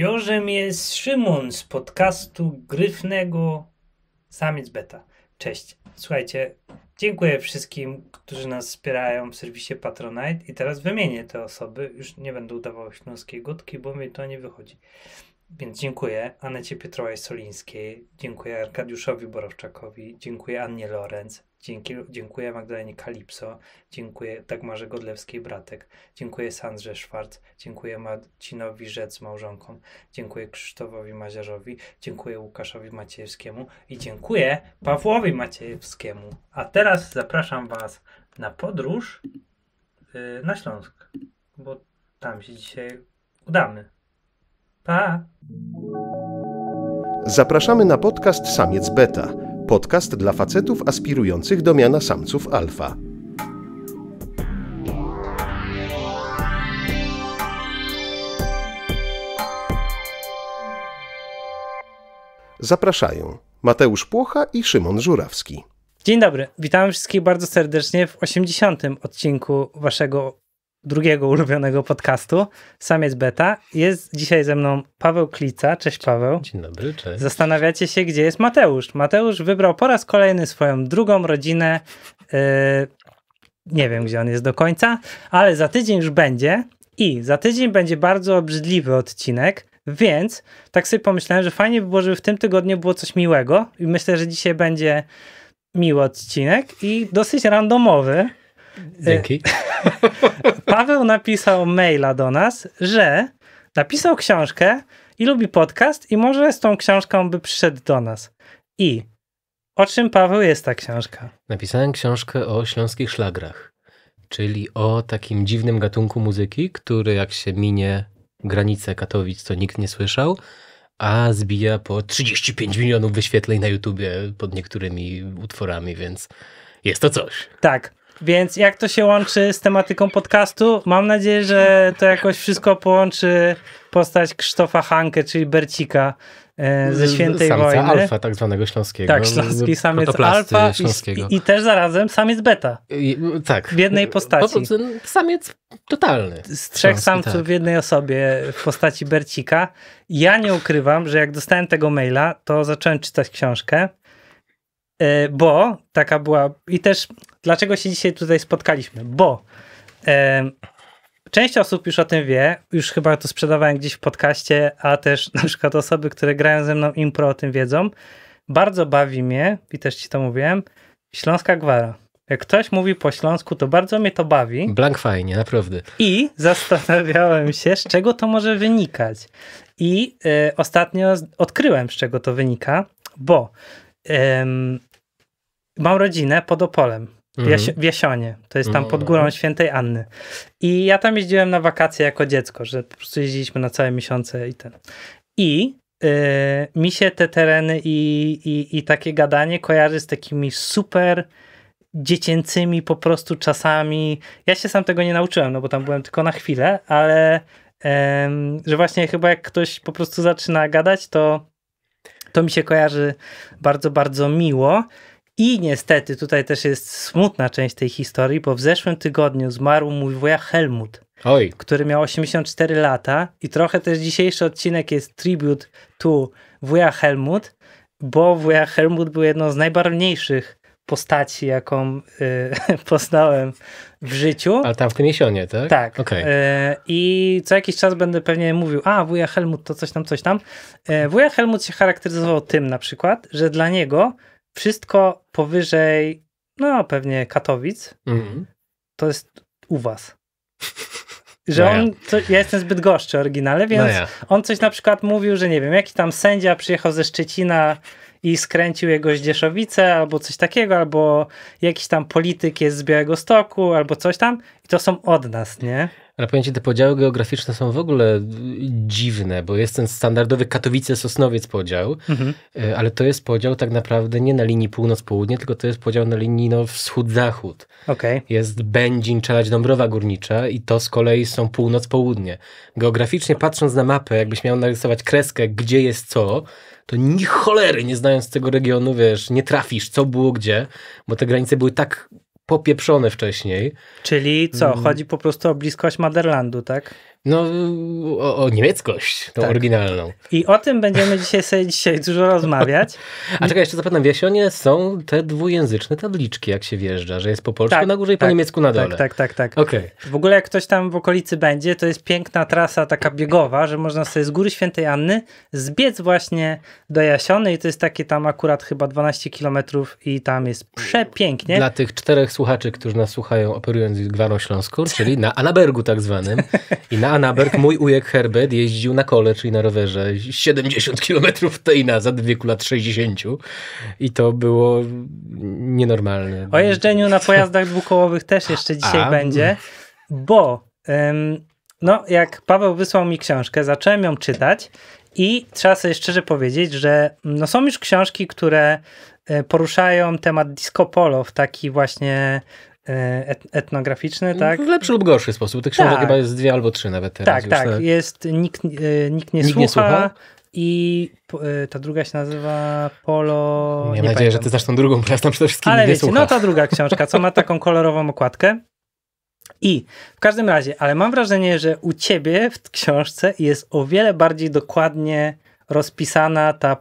Jożem jest Szymon z podcastu Gryfnego Samiec Beta. Cześć. Słuchajcie, dziękuję wszystkim, którzy nas wspierają w serwisie Patronite i teraz wymienię te osoby. Już nie będę udawał śląskiej gotki, bo mi to nie wychodzi. Więc dziękuję Anecie Pietrowej-Solińskiej, dziękuję Arkadiuszowi Borowczakowi, dziękuję Annie Lorenz, Dzięki, dziękuję Magdalenie Kalipso, dziękuję Dagmarze Godlewskiej-Bratek, dziękuję Sandrze Szwarc, dziękuję Marcinowi Rzec małżonkom, dziękuję Krzysztofowi Maziarzowi, dziękuję Łukaszowi Maciejewskiemu i dziękuję Pawłowi Maciejewskiemu. A teraz zapraszam Was na podróż yy, na Śląsk, bo tam się dzisiaj udamy. Pa! Zapraszamy na podcast Samiec Beta – podcast dla facetów aspirujących do miana samców alfa. Zapraszają Mateusz Płocha i Szymon Żurawski. Dzień dobry, witam wszystkich bardzo serdecznie w 80. odcinku waszego drugiego ulubionego podcastu, Samiec Beta. Jest dzisiaj ze mną Paweł Klica. Cześć Paweł. Dzień dobry, cześć. Zastanawiacie się, gdzie jest Mateusz. Mateusz wybrał po raz kolejny swoją drugą rodzinę. Yy, nie wiem, gdzie on jest do końca, ale za tydzień już będzie. I za tydzień będzie bardzo obrzydliwy odcinek, więc tak sobie pomyślałem, że fajnie by było, żeby w tym tygodniu było coś miłego. I myślę, że dzisiaj będzie miły odcinek i dosyć randomowy. Dzięki. E, Paweł napisał maila do nas, że napisał książkę i lubi podcast i może z tą książką by przyszedł do nas. I o czym, Paweł, jest ta książka? Napisałem książkę o śląskich szlagrach, czyli o takim dziwnym gatunku muzyki, który jak się minie granicę Katowic, to nikt nie słyszał, a zbija po 35 milionów wyświetleń na YouTubie pod niektórymi utworami, więc jest to coś. Tak. Więc jak to się łączy z tematyką podcastu? Mam nadzieję, że to jakoś wszystko połączy postać Krzysztofa Hankę, czyli Bercika e, ze Świętej Samca Wojny. alfa tak zwanego śląskiego. Tak, śląski samiec alfa i, i, też zarazem samiec beta. I, tak. W jednej postaci. Po samiec totalny. Z trzech śląski, samców tak. w jednej osobie w postaci Bercika. Ja nie ukrywam, że jak dostałem tego maila, to zacząłem czytać książkę, e, bo taka była i też dlaczego się dzisiaj tutaj spotkaliśmy? Bo e, część osób już o tym wie, już chyba to sprzedawałem gdzieś w podcaście, a też na przykład osoby, które grają ze mną impro o tym wiedzą. Bardzo bawi mnie, i też ci to mówiłem, Śląska Gwara. Jak ktoś mówi po śląsku, to bardzo mnie to bawi. Blank fajnie, naprawdę. I zastanawiałem się, z czego to może wynikać. I e, ostatnio odkryłem, z czego to wynika, bo y, mam rodzinę pod Opolem. Jasio- mhm. w To jest tam pod górą mhm. świętej Anny. I ja tam jeździłem na wakacje jako dziecko, że po prostu jeździliśmy na całe miesiące i ten. I yy, mi się te tereny i, i, i takie gadanie kojarzy z takimi super dziecięcymi po prostu czasami. Ja się sam tego nie nauczyłem, no bo tam byłem tylko na chwilę, ale yy, że właśnie chyba jak ktoś po prostu zaczyna gadać, to to mi się kojarzy bardzo, bardzo miło. I niestety tutaj też jest smutna część tej historii, bo w zeszłym tygodniu zmarł mój wujek Helmut, Oj. który miał 84 lata i trochę też dzisiejszy odcinek jest tribute tu wuja Helmut, bo wuja Helmut był jedną z najbarwniejszych postaci, jaką y, poznałem w życiu. A tam w Kniesionie, tak? Tak. Okay. Y, e, I co jakiś czas będę pewnie mówił, a wuja Helmut to coś tam, coś tam. Y, wuja Helmut się charakteryzował tym na przykład, że dla niego wszystko powyżej, no pewnie Katowic, mm. to jest u was. Że no ja. on, co, ja jestem zbyt goszczy oryginale, no więc no ja. on coś na przykład mówił, że nie wiem, jaki tam sędzia przyjechał ze Szczecina i skręcił jego Zdzieszowice, albo coś takiego, albo jakiś tam polityk jest z Białego Stoku, albo coś tam. I to są od nas, nie? Ale pojęcie te podziały geograficzne są w ogóle dziwne, bo jest ten standardowy Katowice-Sosnowiec podział, mhm. E, ale to jest podział tak naprawdę nie na linii północ-południe, tylko to jest podział na linii no, wschód-zachód. Okay. Jest Będzin, Czelać, Dąbrowa Górnicza i to z kolei są północ-południe. Geograficznie patrząc na mapę, jakbyś miał narysować kreskę, gdzie jest co, to ni cholery, nie znając tego regionu, wiesz, nie trafisz, co było gdzie, bo te granice były tak popieprzone wcześniej. Czyli co, hmm. chodzi po prostu o bliskość Maderlandu, tak? No, o, o niemieckość, tą tak. oryginalną. I o tym będziemy dzisiaj sobie dzisiaj dużo rozmawiać. A czekaj, jeszcze zapytam, w Jasionie są te dwujęzyczne tabliczki, jak się wjeżdża, że jest po polsku tak, na górze i tak, po niemiecku na tak, dole. Tak, tak, tak. tak. Okay. W ogóle jak ktoś tam w okolicy będzie, to jest piękna trasa taka biegowa, że można sobie z Góry Świętej Anny zbiec właśnie do Jasiony i to jest takie tam akurat chyba 12 kilometrów i tam jest przepięknie. Dla tych czterech słuchaczy, którzy nas słuchają operując Gwarą Śląską, czyli na Anabergu tak zwanym i na Anaberg, mój ujek Herbert jeździł na kole, czyli na rowerze 70 km Teina za wieku lat 60 i to było nienormalne. O jeżdżeniu na pojazdach dwukołowych też jeszcze dzisiaj A. będzie, bo ym, no, jak Paweł wysłał mi książkę, zacząłem ją czytać i trzeba sobie szczerze powiedzieć, że mm, no, są już książki, które e, poruszają temat disco polo w taki właśnie E, etnograficzne, etnograficzny, no, tak? W lepszy lub gorszy sposób. Tych książek tak. chyba jest dwie albo trzy nawet teraz. Tak, tak. tak. Jest, nikt, e, nikt, nie, nikt słucha, nie słucha i e, ta druga się nazywa Polo... Miałem nadzieję, pamiętam. że ty znasz tą drugą, bo ja tam przede wszystkim Ale nie wiecie, no ta druga książka, co ma taką kolorową okładkę. I w każdym razie, ale mam wrażenie, że u ciebie w książce jest o wiele bardziej dokładnie rozpisana ta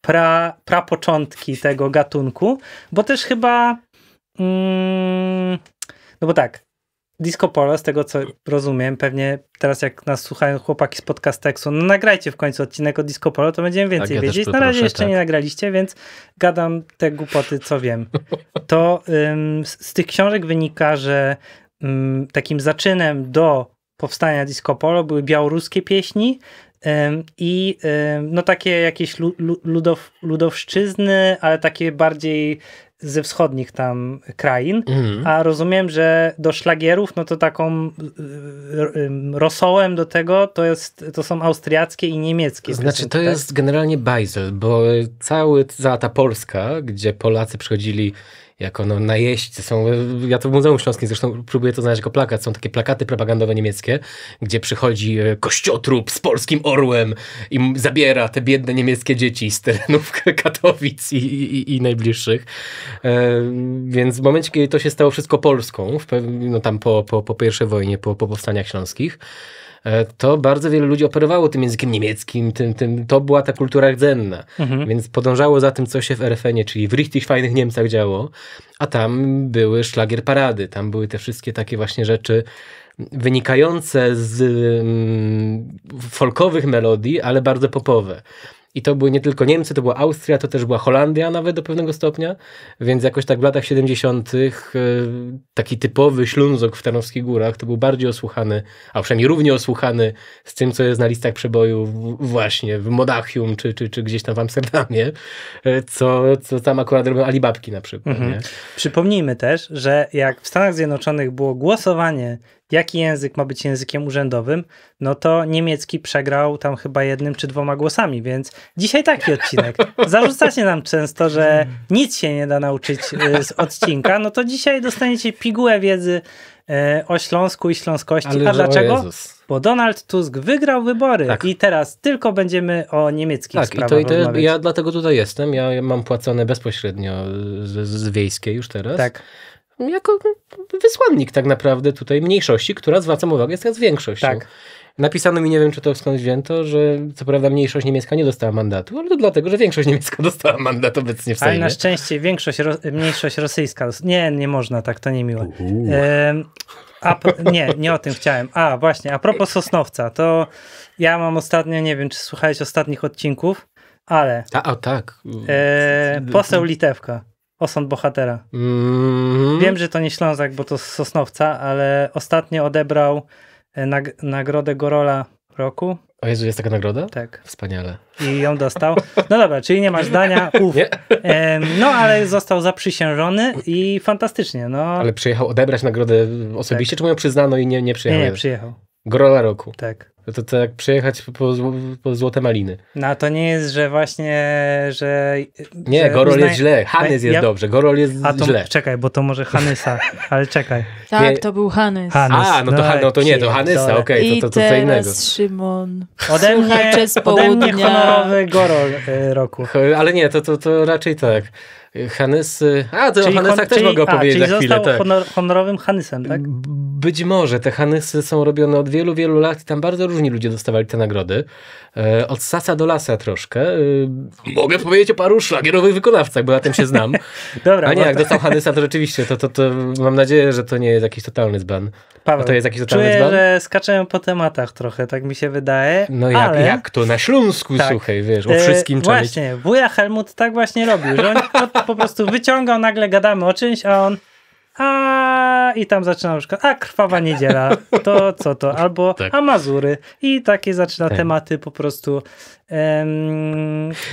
pra, prapoczątki tego gatunku, bo też chyba Mm, no bo tak, Disco Polo, z tego co rozumiem, pewnie teraz jak nas słuchają chłopaki z podcasteksu, no nagrajcie w końcu odcinek o Disco Polo, to będziemy więcej wiedzieć. Na razie jeszcze tak. nie nagraliście, więc gadam te głupoty, co wiem. To ym, z, z, tych książek wynika, że ym, takim zaczynem do powstania Disco Polo były białoruskie pieśni ym, i no takie jakieś lu, lu, ludow, ludowszczyzny, ale takie bardziej ze wschodnich tam krain, mm. a rozumiem, że do szlagierów, no to taką y, y, rosołem do tego to, jest, to są austriackie i niemieckie. Znaczy piosenki, to tak? jest generalnie bajzel, bo cała ta Polska, gdzie Polacy przychodzili jako no, najeźdźcy. Są, ja to w Muzeum Śląskim zresztą próbuję to znaleźć jako plakat. Są takie plakaty propagandowe niemieckie, gdzie przychodzi e, kościotrup z polskim orłem i zabiera te biedne niemieckie dzieci z terenów Katowic i, i, i najbliższych. E, więc w momencie, kiedy to się stało wszystko Polską, w, no, tam po, po, po pierwszej wojnie, po, po powstaniach śląskich, E, to bardzo wielu ludzi operowało tym językiem niemieckim, tym, tym, to była ta kultura rdzenna, mhm. więc podążało za tym, co się w RFN-ie, czyli w richtig fajnych Niemcach działo, a tam były szlagier parady, tam były te wszystkie takie właśnie rzeczy, wynikające z mm, folkowych melodii, ale bardzo popowe. I to były nie tylko Niemcy, to była Austria, to też była Holandia nawet do pewnego stopnia, więc jakoś tak w latach 70. E, taki typowy ślunzok w Tarnowskich Górach to był bardziej osłuchany, a przynajmniej równie osłuchany z tym, co jest na listach przeboju właśnie w Modachium czy, czy, czy gdzieś tam w Amsterdamie, e, co, co tam akurat robią Alibabki na przykład. Mhm. Przypomnijmy też, że jak w Stanach Zjednoczonych było głosowanie jaki język ma być językiem urzędowym, no to niemiecki przegrał tam chyba jednym czy dwoma głosami, więc dzisiaj taki odcinek. Zarzucacie nam często, że nic się nie da nauczyć y, z odcinka, no to dzisiaj dostaniecie pigułę wiedzy y, o Śląsku i Śląskości. Ale A dlaczego? Bo Donald Tusk wygrał wybory tak. i teraz tylko będziemy o niemieckich tak, sprawach i to, i to Ja dlatego tutaj jestem, ja mam płacone bezpośrednio z, z Wiejskiej już teraz. Tak jako wysłannik tak naprawdę tutaj mniejszości, która zwracam uwagę, jest teraz większością. Tak. Napisano mi, nie wiem czy to skąd wzięto, że co prawda mniejszość niemiecka nie dostała mandatu, ale to dlatego, że większość niemiecka dostała mandat obecnie w Sejmie. Ale na szczęście większość, ro mniejszość rosyjska, nie, nie można tak, to niemiłe. E, a, nie, nie o tym chciałem. A, właśnie, a propos Sosnowca, to ja mam ostatnio, nie wiem czy słuchałeś ostatnich odcinków, ale... A, a tak. E, poseł Litewka. Osąd bohatera. Mm. Wiem, że to nie Ślązak, bo to Sosnowca, ale ostatnio odebrał e, nag nagrodę Gorola roku. O Jezu, jest taka nagroda? Tak. Wspaniale. I ją dostał. No dobra, czyli nie masz zdania, uff. no ale został zaprzysiężony i fantastycznie. No. Ale przyjechał odebrać nagrodę osobiście, tak. czy mu ją przyznano i nie, nie przyjechał? Nie, nie przyjechał. Gorola roku. Tak. No to, to jak przejechać po, po Złote Maliny. No to nie jest, że właśnie, że... Nie, że Gorol uznaje... jest źle, Hanyz jest ja... dobrze, Gorol jest A to, źle. Czekaj, bo to może Hanysa, ale czekaj. Tak, to był Hanys. Hanys. A, no to, no, to nie, to no, Hanysa, okej, okay, to, to, to co innego. Szymon. Ode mnie, ode mnie honorowy Gorol y, roku. Ale nie, to, to, to raczej tak. Hanysy. A, to czyli o Hanysach też mogę opowiedzieć a, za chwilę. Został tak. honorowym Hanysem, tak? Być może. Te Hanysy są robione od wielu, wielu lat i tam bardzo różni ludzie dostawali te nagrody. E, od sasa do lasa troszkę. E, mogę powiedzieć o paru szlagierowych wykonawcach, bo ja tym się znam. Dobra, a nie, jak to... dostał Hanysa, to rzeczywiście, to, to, to, mam nadzieję, że to nie jest jakiś totalny zban. Paweł, to jest jakiś totalny czuję, zban? że skaczę po tematach trochę, tak mi się wydaje. No jak, ale... jak to na Śląsku, tak. słuchaj, wiesz, o e, wszystkim e, czymś. Właśnie, wuja Helmut tak właśnie robił, że on po prostu wyciągał, nagle gadamy o czymś, a on a i tam zaczyna już, a krwawa niedziela, to co to, albo tak. Amazury i takie zaczyna tak. tematy po prostu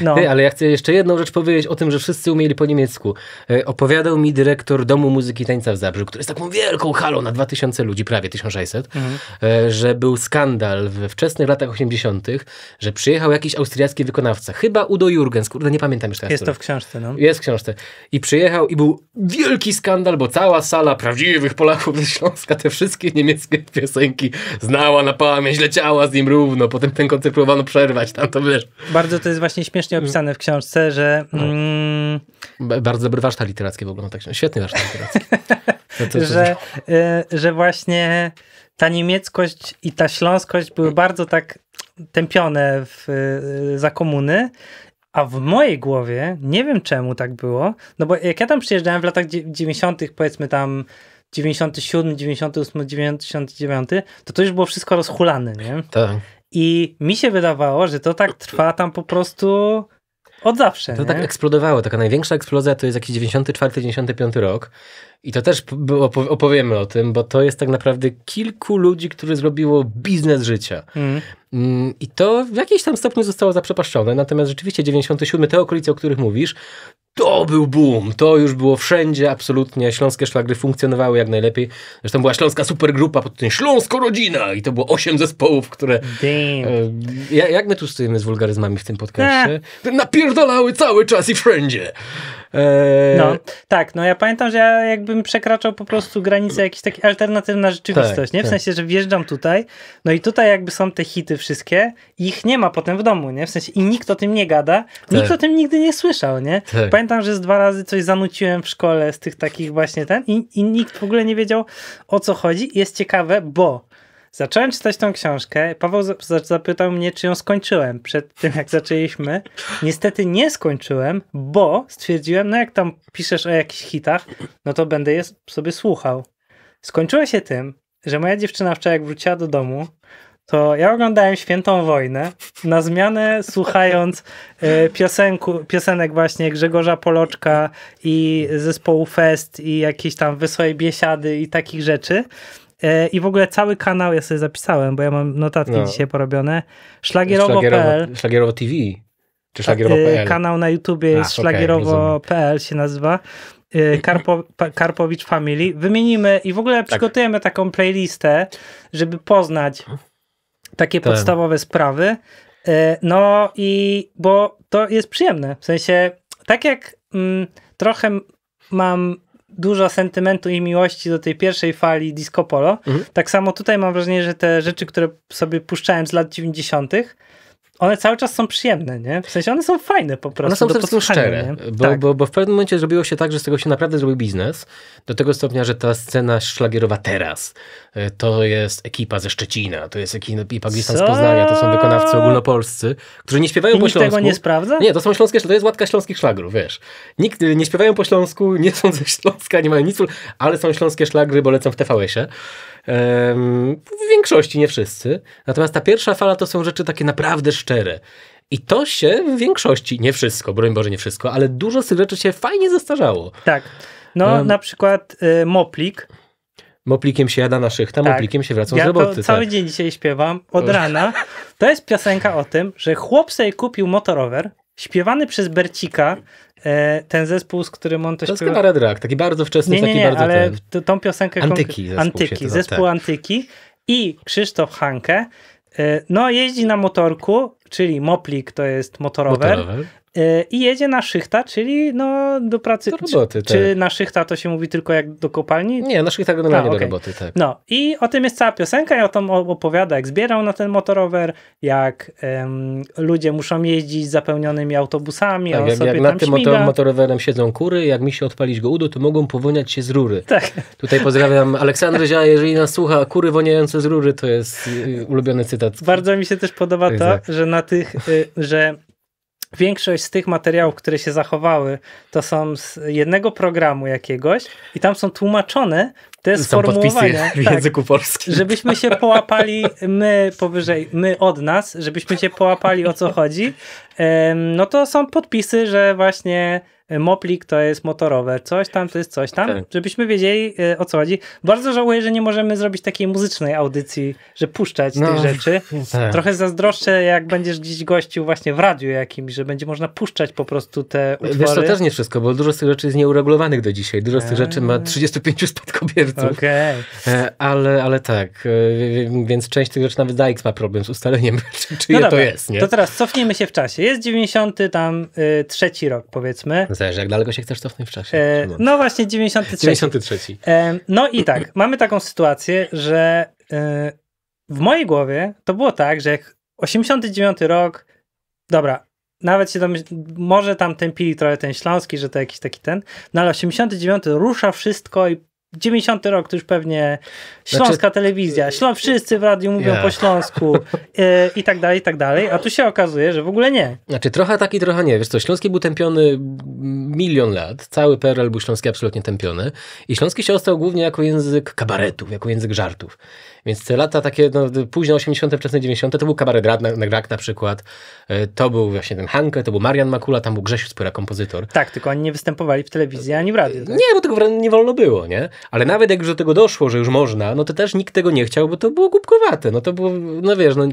no. Ty, ale ja chcę jeszcze jedną rzecz powiedzieć o tym, że wszyscy umieli po niemiecku. E, opowiadał mi dyrektor Domu Muzyki i Tańca w Zabrzu, który jest taką wielką halą na 2000 ludzi, prawie 1600, mhm. E, że był skandal we wczesnych latach 80., że przyjechał jakiś austriacki wykonawca, chyba Udo Jurgens, kurde nie pamiętam jeszcze. Jest to w książce, no. Jest w książce. I przyjechał i był wielki skandal, bo cała sala prawdziwych Polaków ze Śląska te wszystkie niemieckie piosenki znała na pamięć, leciała z nim równo, potem ten koncert próbowano przerwać, tam to wiesz. Bardzo to jest właśnie śmiesznie opisane w książce, że... No. Mm, bardzo dobry warsztat literackie w ogóle, tak się świetny warsztat literacki. to, że, y, że właśnie ta niemieckość i ta śląskość były mm. bardzo tak tępione w, y, za komuny a w mojej głowie, nie wiem czemu tak było, no bo jak ja tam przyjeżdżałem w latach 90., powiedzmy tam 97, 98, 99, to to już było wszystko rozhulane, nie? Tak. I mi się wydawało, że to tak trwa tam po prostu od zawsze. To tak nie? tak eksplodowało. Taka największa eksplozja to jest jakiś 94-95 rok. I to też opowiemy o tym, bo to jest tak naprawdę kilku ludzi, które zrobiło biznes życia. Mm. mm I to w jakiejś tam stopniu zostało zaprzepaszczone. Natomiast rzeczywiście 97, te okolice, o których mówisz, to był boom, to już było wszędzie, absolutnie. Śląskie szlagry funkcjonowały jak najlepiej. Zresztą była śląska supergrupa pod tym Śląsko Rodzina i to było osiem zespołów, które... Damn. E, jak my tu stoimy z wulgaryzmami w tym podcaście? Eh. Napierdalały cały czas i wszędzie. Eee, no, tak, no ja pamiętam, że ja jakbym przekraczał po prostu granice jakiś taki alternatywna rzeczywistość, tak, nie? W tak. sensie, że wjeżdżam tutaj, no i tutaj jakby są te hity wszystkie ich nie ma potem w domu, nie? W sensie i nikt o tym nie gada, tak. nikt o tym nigdy nie słyszał, nie? Tak. Pamiętam, że z dwa razy coś zanuciłem w szkole z tych takich właśnie ten i, i nikt w ogóle nie wiedział o co chodzi. Jest ciekawe, bo Zacząłem czytać tą książkę. Paweł zapytał mnie, czy ją skończyłem przed tym, jak zaczęliśmy. Niestety nie skończyłem, bo stwierdziłem, no jak tam piszesz o jakichś hitach, no to będę je sobie słuchał. Skończyło się tym, że moja dziewczyna wczoraj, jak wróciła do domu, to ja oglądałem Świętą Wojnę na zmianę słuchając e, piosenku, piosenek właśnie Grzegorza Poloczka i zespołu Fest i jakieś tam wysłej Biesiady i takich rzeczy. E, I w ogóle cały kanał, ja sobie zapisałem, bo ja mam notatki no. dzisiaj porobione. Szlagierowo.pl. Szlagierowo TV. Czy szlagierowo.pl? E, kanał na YouTubie jest szlagierowo.pl się nazywa. E, Karpo, Karpowicz Family. Wymienimy i w ogóle tak. przygotujemy taką playlistę, żeby poznać takie Ten. Tak. podstawowe sprawy. No i bo to jest przyjemne. W sensie, tak jak mm, trochę mam dużo sentymentu i miłości do tej pierwszej fali disco polo. Mhm. Tak samo tutaj mam wrażenie, że te rzeczy, które sobie puszczałem z lat 90., one cały czas są przyjemne, nie? W sensie one są fajne po prostu. One są po prostu szczere, bo, tak. bo, bo, w pewnym momencie zrobiło się tak, że z tego się naprawdę zrobił biznes, do tego stopnia, że ta scena szlagierowa teraz, y, to jest ekipa ze Szczecina, to jest ekipa gdzieś tam z Poznania, to są wykonawcy ogólnopolscy, którzy nie śpiewają I po śląsku. tego nie sprawdza? Nie, to są śląskie, to jest łatka śląskich szlagrów, wiesz. Nikt y, nie śpiewają po śląsku, nie są ze Śląska, nie mają nic, ale są śląskie szlagry, bo lecą w TVS-ie. W większości, nie wszyscy. Natomiast ta pierwsza fala to są rzeczy takie naprawdę szczere. I to się w większości, nie wszystko, broń Boże, nie wszystko, ale dużo z tych rzeczy się fajnie zestarzało. Tak. No, um, na przykład y, Moplik. Moplikiem się jada na szychta, tak. moplikiem się wracam ja z roboty. Ja cały tak. dzień dzisiaj śpiewam, od Uch. rana. To jest piosenka o tym, że chłop sobie kupił motorower, śpiewany przez Bercika, E, ten zespół, z którym on to śpiewa... To jest chyba Red Rock, taki bardzo wczesny, nie, nie, nie, taki bardzo ale ten... tą piosenkę... Antyki zespół Antyki, zespół tak. Antyki i Krzysztof Hanke e, no jeździ na motorku, czyli moplik to jest motorower, motorower. E, i jedzie na szychta, czyli no do pracy. Do roboty, czy, tak. czy na szychta to się mówi tylko jak do kopalni? Nie, na szychta generalnie A, okay. do roboty, tak. No i o tym jest cała piosenka i o tym opowiada, jak zbierał na ten motorower, jak um, ludzie muszą jeździć zapełnionymi autobusami, tak, a jak, sobie jak tam nad tym motorowerem siedzą kury, jak mi się odpalić go udo, to mogą powoniać się z rury. Tak. Tutaj pozdrawiam Aleksandrę Zia, jeżeli nas słucha, kury woniające z rury, to jest y, ulubiony cytat. Bardzo mi się też podoba tak, to, tak. że na tych, y, że Większość z tych materiałów, które się zachowały, to są z jednego programu jakiegoś i tam są tłumaczone te Są sformułowania. Podpisy w tak, języku polskim. Żebyśmy się połapali my powyżej, my od nas, żebyśmy się połapali o co chodzi, no to są podpisy, że właśnie Moplik to jest motorowe, coś tam to jest coś tam, tak. żebyśmy wiedzieli e, o co chodzi. Bardzo żałuję, że nie możemy zrobić takiej muzycznej audycji, że puszczać no, tych rzeczy. Tak. Trochę zazdroszczę, jak będziesz gdzieś gościł właśnie w radiu jakimś, że będzie można puszczać po prostu te utwory. Wiesz, to też nie wszystko, bo dużo z tych rzeczy jest nieuregulowanych do dzisiaj. Dużo z tych e. rzeczy ma 35 spadkobierców twórców. Okay. E, ale, ale tak, e, więc część tych rzeczy nawet DAX ma problem z ustaleniem, czy, czyje no dobra, to jest. Nie? To teraz cofnijmy się w czasie. Jest 93 tam y, trzeci rok powiedzmy. No zależy jak daleko się chcesz cofnąć w czasie. E, no właśnie 93. 93. E, no i tak, mamy taką sytuację, że y, w mojej głowie to było tak, że jak 89 rok, dobra, nawet się domyśl, może tam tępili trochę ten śląski, że to jakiś taki ten, no ale 89 rusza wszystko i 90 rok to już pewnie znaczy, śląska znaczy... telewizja, Ślą, wszyscy w radiu mówią yeah. po śląsku yy, i tak dalej, i tak dalej, a tu się okazuje, że w ogóle nie. Znaczy trochę tak i trochę nie. Wiesz co, Śląski był tępiony milion lat, cały PRL był Śląski absolutnie tępiony i Śląski się ostał głównie jako język kabaretów, jako język żartów. Więc te lata takie no, późne 80., wczesne 90., to był kabaret rad na, na na przykład, e, to był właśnie ten Hankę, to był Marian Makula, tam był Grzesiu Spyra, kompozytor. Tak, tylko oni nie występowali w telewizji ani w radiu. Tak? Nie, bo tego nie wolno było, nie? Ale nawet jak już do tego doszło, że już można, no to też nikt tego nie chciał, bo to było głupkowate. No to było, no wiesz, no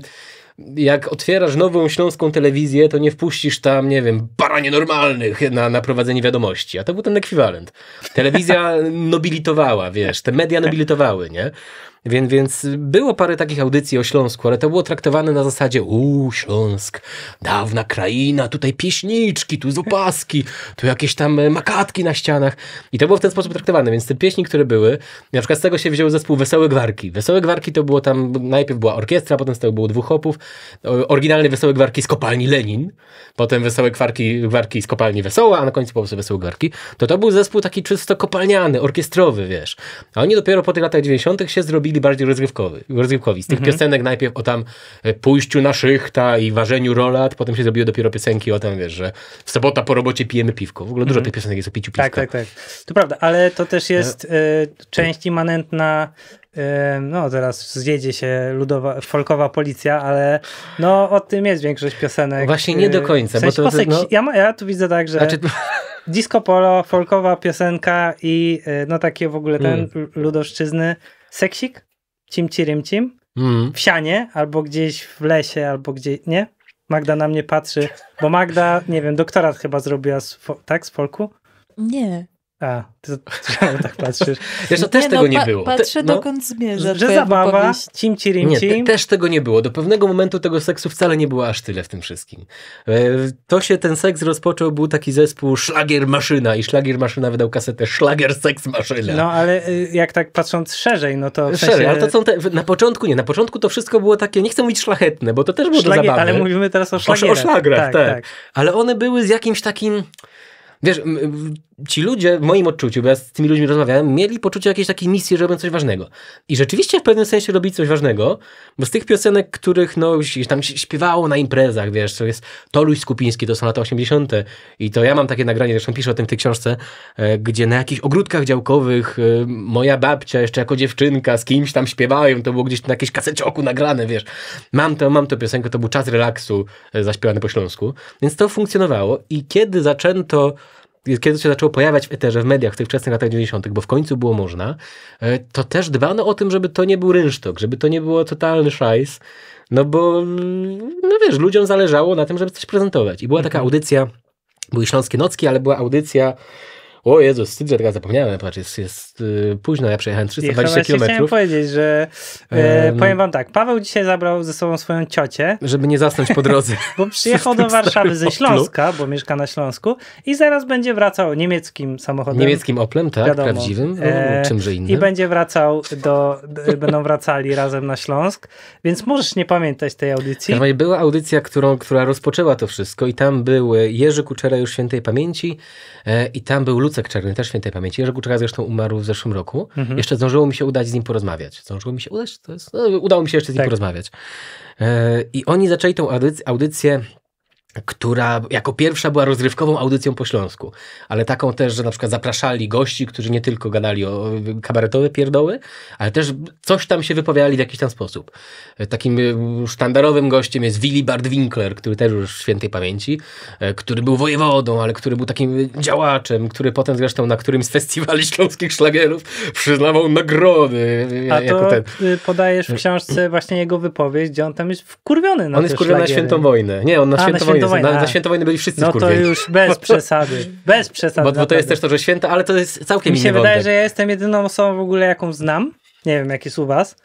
jak otwierasz nową śląską telewizję, to nie wpuścisz tam, nie wiem, para normalnych na, na prowadzenie wiadomości. A to był ten ekwiwalent. Telewizja nobilitowała, wiesz, te media nobilitowały, nie? Więc, więc było parę takich audycji o Śląsku, ale to było traktowane na zasadzie uuu, Śląsk, dawna kraina, tutaj pieśniczki, tu zupaski, tu jakieś tam e, makatki na ścianach. I to było w ten sposób traktowane, więc te pieśni, które były, na przykład z tego się wziął zespół Wesołe Gwarki. Wesołe Gwarki to było tam, najpierw była orkiestra, potem z tego było dwóch hopów, Oryginalny Wesołe Gwarki z kopalni Lenin, potem Wesołe Gwarki, Gwarki z kopalni Wesoła, a na końcu po prostu Wesołe Gwarki. To to był zespół taki czysto kopalniany, orkiestrowy, wiesz. A oni dopiero po tych latach 90 się zrobili bardziej rozrywkowy, rozrywkowi. Z tych mhm. piosenek najpierw o tam e, pójściu na szychta i ważeniu rolat, potem się zrobiło dopiero piosenki o tam, wiesz, że w sobota po robocie pijemy piwko. W ogóle dużo mhm. tych piosenek jest o piciu tak, piwka. Tak, tak, tak. To prawda, ale to też no. jest y, część immanentna e, no teraz zjedzie się ludowa, folkowa policja, ale no o tym jest większość piosenek. Właśnie nie do końca. W sensie bo to, posek, no... ja, ja tu widzę tak, że znaczy... disco polo, folkowa piosenka i no takie w ogóle ten mm. ludoszczyzny seksik Cim cim mm. w sianie albo gdzieś w lesie, albo gdzie, nie? Magda na mnie patrzy, bo Magda, nie wiem, doktorat chyba zrobiła, z, tak, z Polku? Nie. A, ty, ty tak patrzysz. Wiesz, też nie, tego no, nie pa, było. Patrzę, no, dokąd zmierza Że zabawa, cimci, rimci. Nie, te, też tego nie było. Do pewnego momentu tego seksu wcale nie było aż tyle w tym wszystkim. E, to się ten seks rozpoczął, był taki zespół Szlagier Maszyna i Szlagier Maszyna wydał kasetę Szlagier Seks Maszyna. No, ale y, jak tak patrząc szerzej, no to... sensie... Szerzej, ale to są te... Na początku nie, na początku to wszystko było takie, nie chcę mówić szlachetne, bo to też było Szlagier, zabawy. Ale mówimy teraz o szlagrach. O, o szlagrach, tak, tak. tak. Ale one były z jakimś takim... Wiesz, ci ludzie, w moim odczuciu, bo ja z tymi ludźmi rozmawiałem, mieli poczucie jakiejś takiej misji, że robią coś ważnego. I rzeczywiście w pewnym sensie robić coś ważnego, bo z tych piosenek, których no, tam śpiewało na imprezach, wiesz, to jest Toluś Skupiński, to są lata 80. I to ja mam takie nagranie, zresztą piszę o tym w tej książce, e, gdzie na jakichś ogródkach działkowych e, moja babcia jeszcze jako dziewczynka z kimś tam śpiewają, to było gdzieś na jakieś kasecioku nagrane, wiesz. Mam to, mam to piosenkę, to był czas relaksu e, zaśpiewany po śląsku. Więc to funkcjonowało i kiedy zaczęto kiedy się zaczęło pojawiać w eterze, w mediach w tych wczesnych latach 90., bo w końcu było można, e, to też dbano o tym, żeby to nie był rynsztok, żeby to nie było totalny szajs, no bo, mm, no wiesz, ludziom zależało na tym, żeby coś prezentować. I była taka mhm. audycja, były Śląskie Nocki, ale była audycja o Jezu, wstyd, że teraz zapomniałem, patrz, jest, jest yy, późno, ja przejechałem 320 km. chciałem powiedzieć, że yy, powiem wam tak, Paweł dzisiaj zabrał ze sobą swoją ciocię. Żeby nie zasnąć po drodze. bo przyjechał do Warszawy ze Śląska, bo mieszka na Śląsku i zaraz będzie wracał niemieckim samochodem. Niemieckim Oplem, tak, wiadomo, prawdziwym, e, czymże innym. I będzie wracał do, będą wracali razem na Śląsk, więc możesz nie pamiętać tej audycji. Ja, tak, była audycja, którą, która rozpoczęła to wszystko i tam był e, Jerzy Kuczera już świętej pamięci e, i tam był Lucek Czerny, też świętej pamięci. Jerzy Kuczera zresztą umarł w zeszłym roku. Mhm. Jeszcze zdążyło mi się udać z nim porozmawiać. Zdążyło mi się udać? To jest, no, udało mi się jeszcze z nim tak. porozmawiać. E, I oni zaczęli tą audycję która jako pierwsza była rozrywkową audycją po Śląsku, ale taką też, że na przykład zapraszali gości, którzy nie tylko gadali o kabaretowe pierdoły, ale też coś tam się wypowiadali w jakiś tam sposób. E, takim e, sztandarowym gościem jest Willy Winkler, który też już w świętej pamięci, e, który był wojewodą, ale który był takim działaczem, który potem zresztą na którymś z festiwali śląskich szlagierów przyznawał nagrody. A jako to ten. Y, podajesz w książce właśnie jego wypowiedź, gdzie on tam jest wkurwiony na On jest wkurwiony na Świętą Wojnę. Nie, on na A, Świętą, na Wojnę na, na święta wojny byli wszyscy No to już bez przesady. Bez przesady. Bo, bo to jest też to, że święto ale to jest całkiem Mi się wydaje, wątek. że ja jestem jedyną osobą w ogóle, jaką znam, nie wiem jak jest u was,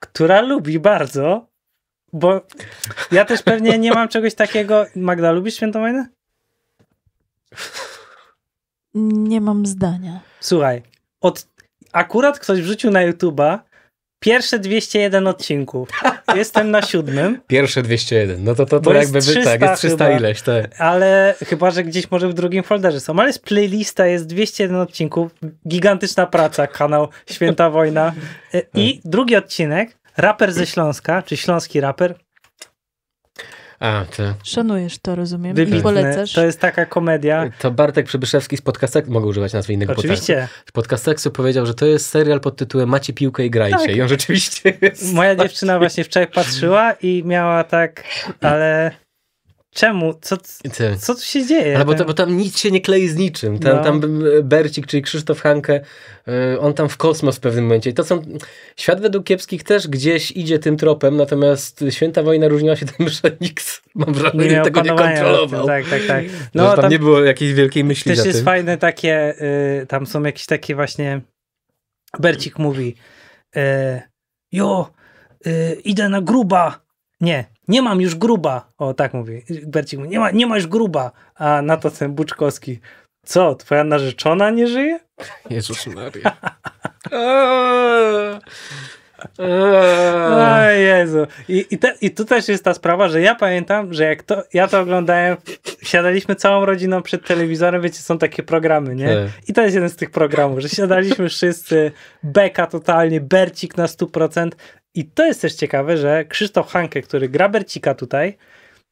która lubi bardzo, bo ja też pewnie nie mam czegoś takiego. Magda, lubisz święto wojny Nie mam zdania. Słuchaj, od akurat ktoś wrzucił na YouTube'a Pierwsze 201 odcinków. Jestem na siódmym. Pierwsze 201. No to to, to jakby by, tak, jest 300 chyba, ileś, tak. Ale chyba, że gdzieś może w drugim folderze są. Ale jest playlista, jest 201 odcinków. Gigantyczna praca, kanał Święta Wojna. E, no I drugi odcinek, raper ze Śląska, czy śląski raper, a, ty. Szanujesz to, rozumiem, Dybitne. i polecasz. To jest taka komedia. To Bartek Przybyszewski z podcastu mogę używać nazwy innego Oczywiście. Z podcastu powiedział, że to jest serial pod tytułem Macie piłkę i grajcie. Tak. I on rzeczywiście jest Moja taki. dziewczyna właśnie wczoraj patrzyła i miała tak, ale czemu, co, co tu się dzieje? Ale bo, to, bo, tam nic się nie klei z niczym. Tam, no. tam Bercik, czyli Krzysztof Hanke, y, on tam w kosmos w pewnym momencie. to są, świat według kiepskich też gdzieś idzie tym tropem, natomiast Święta Wojna różniła się tym, że nikt, mam wrażenie, nie tego nie kontrolował. tak, tak, tak. No, tam, tam, nie było jakiejś wielkiej myśli Też jest tym. fajne takie, y, tam są jakieś takie właśnie, Bercik mówi, y, jo, y, idę na gruba, nie, nie mam już gruba. O, tak mówię. Bercik mówi, nie, ma, nie ma już gruba. A na to ten Buczkowski, co, twoja narzeczona nie żyje? Jezus Maria. o Jezu. I, i, te, I tu też jest ta sprawa, że ja pamiętam, że jak to, ja to oglądałem, siadaliśmy całą rodziną przed telewizorem, wiecie, są takie programy, nie? Tak. I to jest jeden z tych programów, że siadaliśmy wszyscy, beka totalnie, bercik na 100% i to jest też ciekawe, że Krzysztof Hanke, który gra Bercika tutaj,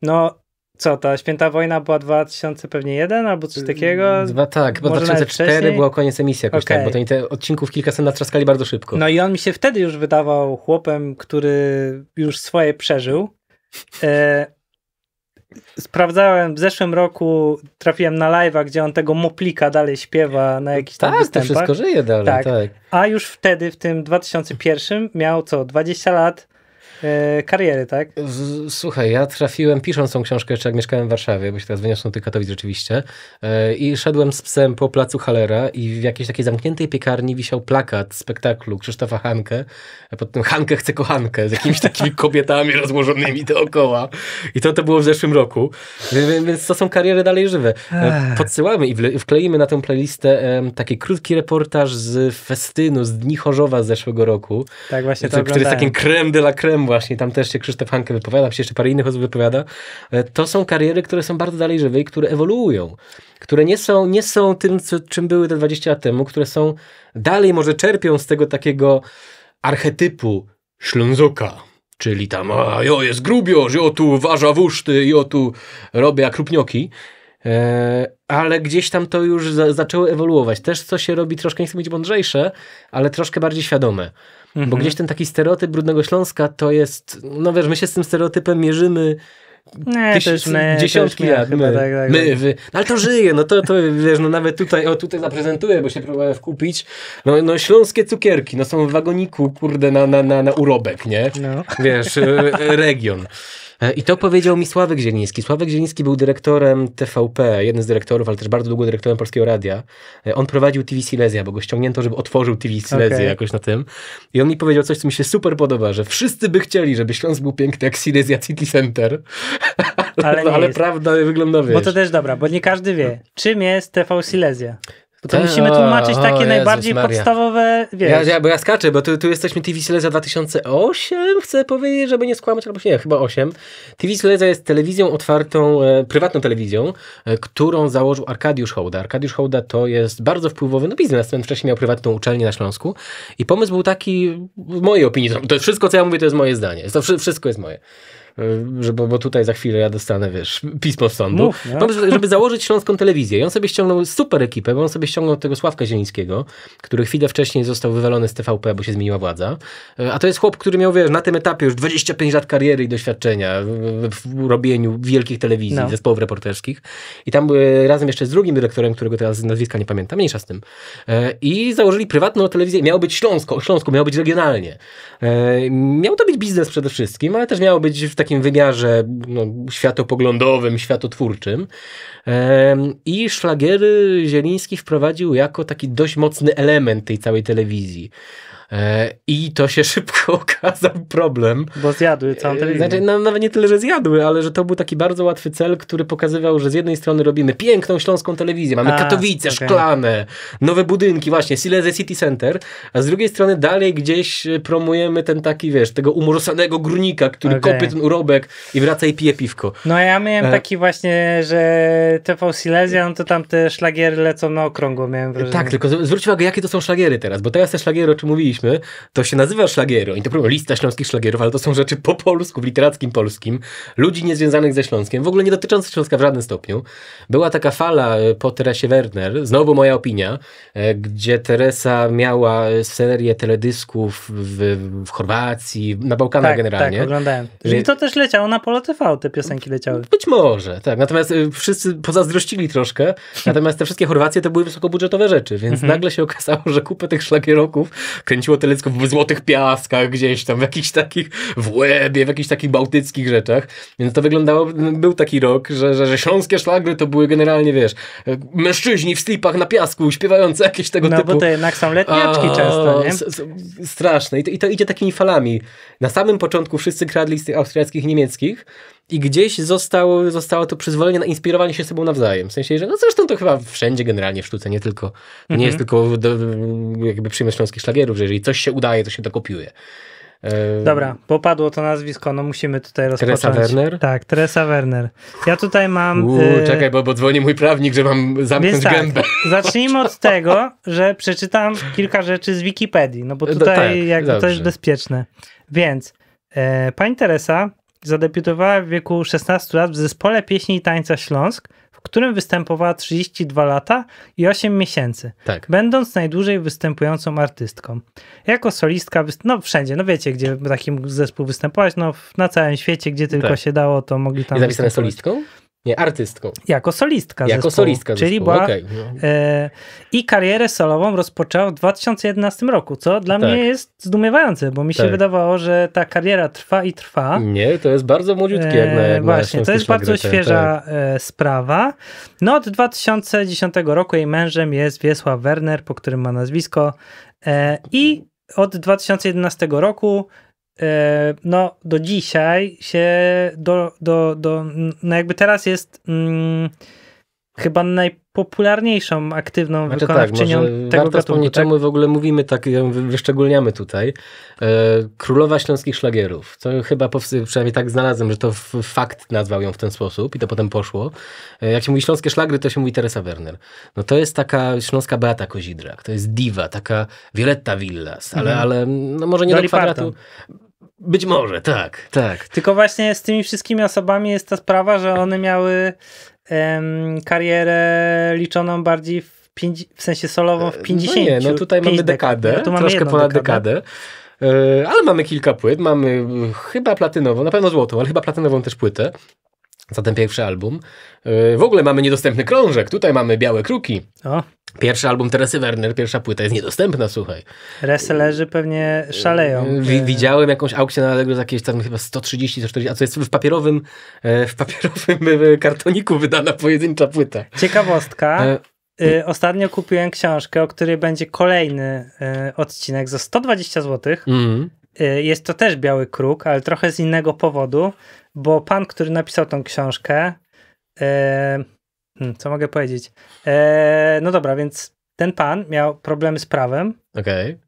no co ta Święta Wojna była 2000 pewnie jeden albo coś y, takiego? Dwa, tak, bo 2004 było koniec emisji jakoś okay. tak, bo to oni te odcinków kilkaset natrzaskali bardzo szybko. No i on mi się wtedy już wydawał chłopem, który już swoje przeżył. E, sprawdzałem w zeszłym roku, trafiłem na live'a, gdzie on tego moplika dalej śpiewa na jakiś tam tak, występach. Tak, wszystko żyje dalej, tak. tak. A już wtedy, w tym 2001 miał co, 20 lat, E, kariery, tak? Słuchaj, ja trafiłem pisząc tą książkę jeszcze jak mieszkałem w Warszawie, bo się teraz wyniosłem do Katowic rzeczywiście e, i szedłem z psem po placu Halera i w jakiejś takiej zamkniętej piekarni wisiał plakat spektaklu Krzysztofa Hankę e, pod tym Hankę chce kochankę z jakimiś takimi kobietami rozłożonymi dookoła i to to było w zeszłym roku, więc to są kariery dalej żywe. Podsyłamy i wkleimy na tę playlistę taki krótki reportaż z festynu, z Dni Chorzowa z zeszłego roku. Tak, właśnie to Który jest takim creme de la creme właśnie, tam też się Krzysztof Hanke wypowiada, się jeszcze parę innych osób wypowiada, e, to są kariery, które są bardzo dalej żywe i które ewoluują, które nie są, nie są tym, co, czym były te 20 lat temu, które są dalej, może czerpią z tego takiego archetypu ślązoka. czyli tam, a jo jest grubiorz, jo tu waża wuszty, jo tu robię krupnioki, e, ale gdzieś tam to już za, zaczęło ewoluować. Też co się robi troszkę, nie chcę być mądrzejsze, ale troszkę bardziej świadome. Mhm. Bo gdzieś mhm. ten taki stereotyp Brudnego Śląska to jest, no wiesz, my się z tym stereotypem mierzymy nie, tyś, my, dziesiątki lat. My, tak, tak, my, tak. wy. No, ale to żyje, no to, to wiesz, no nawet tutaj, o tutaj zaprezentuję, bo się próbowałem wkupić. No, no śląskie cukierki, no są w wagoniku, kurde, na, na, na, na urobek, nie? No. Wiesz, e, e, region. E, I to powiedział mi Sławek Zieliński. Sławek Zieliński był dyrektorem TVP, jeden z dyrektorów, ale też bardzo długo dyrektorem Polskiego Radia. E, on prowadził TV Silesia, bo go ściągnięto, żeby otworzył TV Silesia okay. jakoś na tym. I on mi powiedział coś, co mi się super podoba, że wszyscy by chcieli, żeby Śląsk był piękny jak Silesia City Center. Ale, no, ale prawda wygląda, wiesz. Bo to też dobra, bo nie każdy wie, czym jest TV Silesia to musimy tłumaczyć o, takie najbardziej podstawowe, wiesz. Ja, ja, bo ja skaczę, bo tu, tu jesteśmy TV Sileza 2008, chcę powiedzieć, żeby nie skłamać, albo się nie, chyba 8. TV Sileza jest telewizją otwartą, e, prywatną telewizją, e, którą założył Arkadiusz Hołda. Arkadiusz Hołda to jest bardzo wpływowy no, ten wcześniej miał prywatną uczelnię na Śląsku i pomysł był taki, w mojej opinii, to wszystko, co ja mówię, to jest moje zdanie, to wszystko jest moje. E, żeby, bo tutaj za chwilę ja dostanę, wiesz, pismo z sądu, Mów, no, żeby założyć Śląską Telewizję. I on sobie ściągnął super ekipę, bo on sobie ściągnął tego Sławka Zielińskiego, który chwilę wcześniej został wywalony z TVP, bo się zmieniła władza. E, a to jest chłop, który miał, wiesz, na tym etapie już 25 lat kariery i doświadczenia w, w robieniu wielkich telewizji, no. zespołów reporterskich. I tam były e, razem jeszcze z drugim dyrektorem, którego teraz nazwiska nie pamiętam, mniejsza z tym. I założyli prywatną telewizję. Miało być Śląsko, o Śląsku, miało być regionalnie. Miał to być biznes przede wszystkim, ale też miało być w takim wymiarze no, światopoglądowym, światotwórczym. I szlagiery Zieliński wprowadził jako taki dość mocny element tej całej telewizji. E, I to się szybko okazał problem. Bo zjadły całą e, telewizję. Znaczy, no, nawet nie tyle, że zjadły, ale że to był taki bardzo łatwy cel, który pokazywał, że z jednej strony robimy piękną śląską telewizję, mamy a, Katowice, okay. szklane, nowe budynki, właśnie Silesia City Center, a z drugiej strony dalej gdzieś e, promujemy ten taki, wiesz, tego umorzanego górnika, który okay. kopie ten urobek i wraca i pije piwko. No ja miałem taki właśnie, że TV Silesia, no to tam te szlagiery lecą na okrągło, miałem tak, wrażenie. Tak, tylko zwróć uwagę, jakie to są szlagiery teraz, bo teraz te szlagiery, o czym mówiliśmy, mówiliśmy, to się nazywa szlagiero. I to próbuję lista śląskich szlagierów, ale to są rzeczy po polsku, w literackim polskim, ludzi niezwiązanych ze Śląskiem, w ogóle nie dotyczących Śląska w żadnym stopniu. Była taka fala e, po Teresie Werner, znowu moja opinia, e, gdzie Teresa miała e, serię teledysków w, w Chorwacji, na Bałkanach tak, generalnie. Tak, oglądałem. I to też leciało na Polo TV, te piosenki leciały. Być może, tak. Natomiast wszyscy pozazdrościli troszkę, natomiast te wszystkie Chorwacje to były wysokobudżetowe rzeczy, więc mhm. nagle się okazało, że kupę tych szlagieroków kręci kręciło telecko w złotych piaskach gdzieś tam, w jakichś takich, w łebie, w jakichś takich bałtyckich rzeczach. Więc to wyglądało, był taki rok, że, że, że śląskie szlagry to były generalnie, wiesz, mężczyźni w slipach na piasku, śpiewający jakieś tego no, typu. No bo to jednak są letniaczki A, często, nie? S, s, straszne. I to, I to idzie takimi falami. Na samym początku wszyscy kradli z tych austriackich i niemieckich, i gdzieś zostało, zostało to przyzwolenie na inspirowanie się sobą nawzajem. W sensie, że no zresztą to chyba wszędzie generalnie w sztuce, nie tylko, mhm. nie jest tylko do, jakby przy śląskich szlagierów, że jeżeli coś się udaje, to się to kopiuje. Dobra, popadło to nazwisko, no musimy tutaj rozpocząć. Teresa Werner? Tak, Teresa Werner. Ja tutaj mam... Uuu, y... czekaj, bo, bo dzwoni mój prawnik, że mam zamknąć tak, gębę. Zacznijmy od tego, że przeczytam kilka rzeczy z Wikipedii, no bo no tutaj no, tak, jakby dobrze. to jest bezpieczne. Więc e, pani Teresa zadebiutowała w wieku 16 lat w zespole pieśni i tańca Śląsk, w którym występowała 32 lata i 8 miesięcy, tak. będąc najdłużej występującą artystką. Jako solistka, no wszędzie, no wiecie, gdzie taki zespół występować, no na całym świecie, gdzie tylko tak. się dało, to mogli tam... I zapisane solistką? Nie, artystką. Jako solistka. Jako zespołu, solistka. Czyli zespołu. była. Okay. No. E, I karierę solową rozpoczęła w 2011 roku, co dla tak. mnie jest zdumiewające, bo mi tak. się wydawało, że ta kariera trwa i trwa. Nie, to jest bardzo młodziutkie e, Właśnie, to jest bardzo świeża tak. E, sprawa. No od 2010 roku jej mężem jest Wiesław Werner, po którym ma nazwisko. E, I od 2011 roku E, no do dzisiaj się do, do, do no jakby teraz jest mm, chyba najpopularniejszą aktywną znaczy tak, wykonawczynią tak, tego warto gatunku. Tak? czemu w ogóle mówimy tak, wyszczególniamy tutaj. E, Królowa Śląskich Szlagierów. To chyba, przynajmniej tak znalazłem, że to fakt nazwał ją w ten sposób i to potem poszło. E, jak się mówi Śląskie Szlagry, to się mówi Teresa Werner. No to jest taka śląska Beata Kozidrak. To jest diwa, taka Violetta Villas, ale, mhm. ale no może nie Dolly do kwadratu. Parton. Być może, tak, tak. Tylko właśnie z tymi wszystkimi osobami jest ta sprawa, że one miały em, karierę liczoną bardziej w, pięć, w sensie solową w 50. E, no nie, no tutaj mamy dekadę, troszkę ponad dekadę. dekadę. E, ale mamy kilka płyt, mamy chyba platynową, na pewno złotą, ale chyba platynową też płytę za ten pierwszy album. Y, w ogóle mamy niedostępny krążek, tutaj mamy białe kruki. O. Pierwszy album Teresy Werner, pierwsza płyta jest niedostępna, słuchaj. Reselerzy pewnie szaleją. Y, widziałem jakąś aukcję na Allegro za jakieś tam chyba 130, 140, a co jest w papierowym, e, w papierowym kartoniku wydana pojedyncza płyta. Ciekawostka. E y, Ostatnio kupiłem książkę, o której będzie kolejny e, odcinek za 120 zł. Mm. Y, jest to też Biały Kruk, ale trochę z innego powodu, bo pan, który napisał tą książkę, y, hmm, co mogę powiedzieć? Y, no dobra, więc ten pan miał problemy z prawem. Okej. Okay.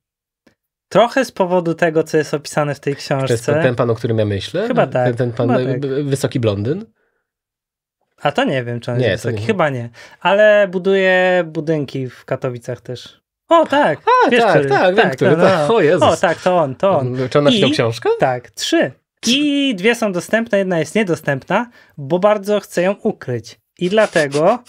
Trochę z powodu tego, co jest opisane w tej książce. To jest ten pan, o którym ja myślę? Chyba tak. Ten, ten pan tak. wysoki blondyn? A to nie wiem, czy on nie, jest wysoki. Nie. Chyba nie. Ale buduje budynki w Katowicach też. O tak, A, wiesz, tak, który? tak, tak, wiem, który, no, no. Tak. O, o tak, to on, to on. Czy ona napisał I, książkę? Tak, trzy. I dwie są dostępne, jedna jest niedostępna, bo bardzo chcę ją ukryć. I dlatego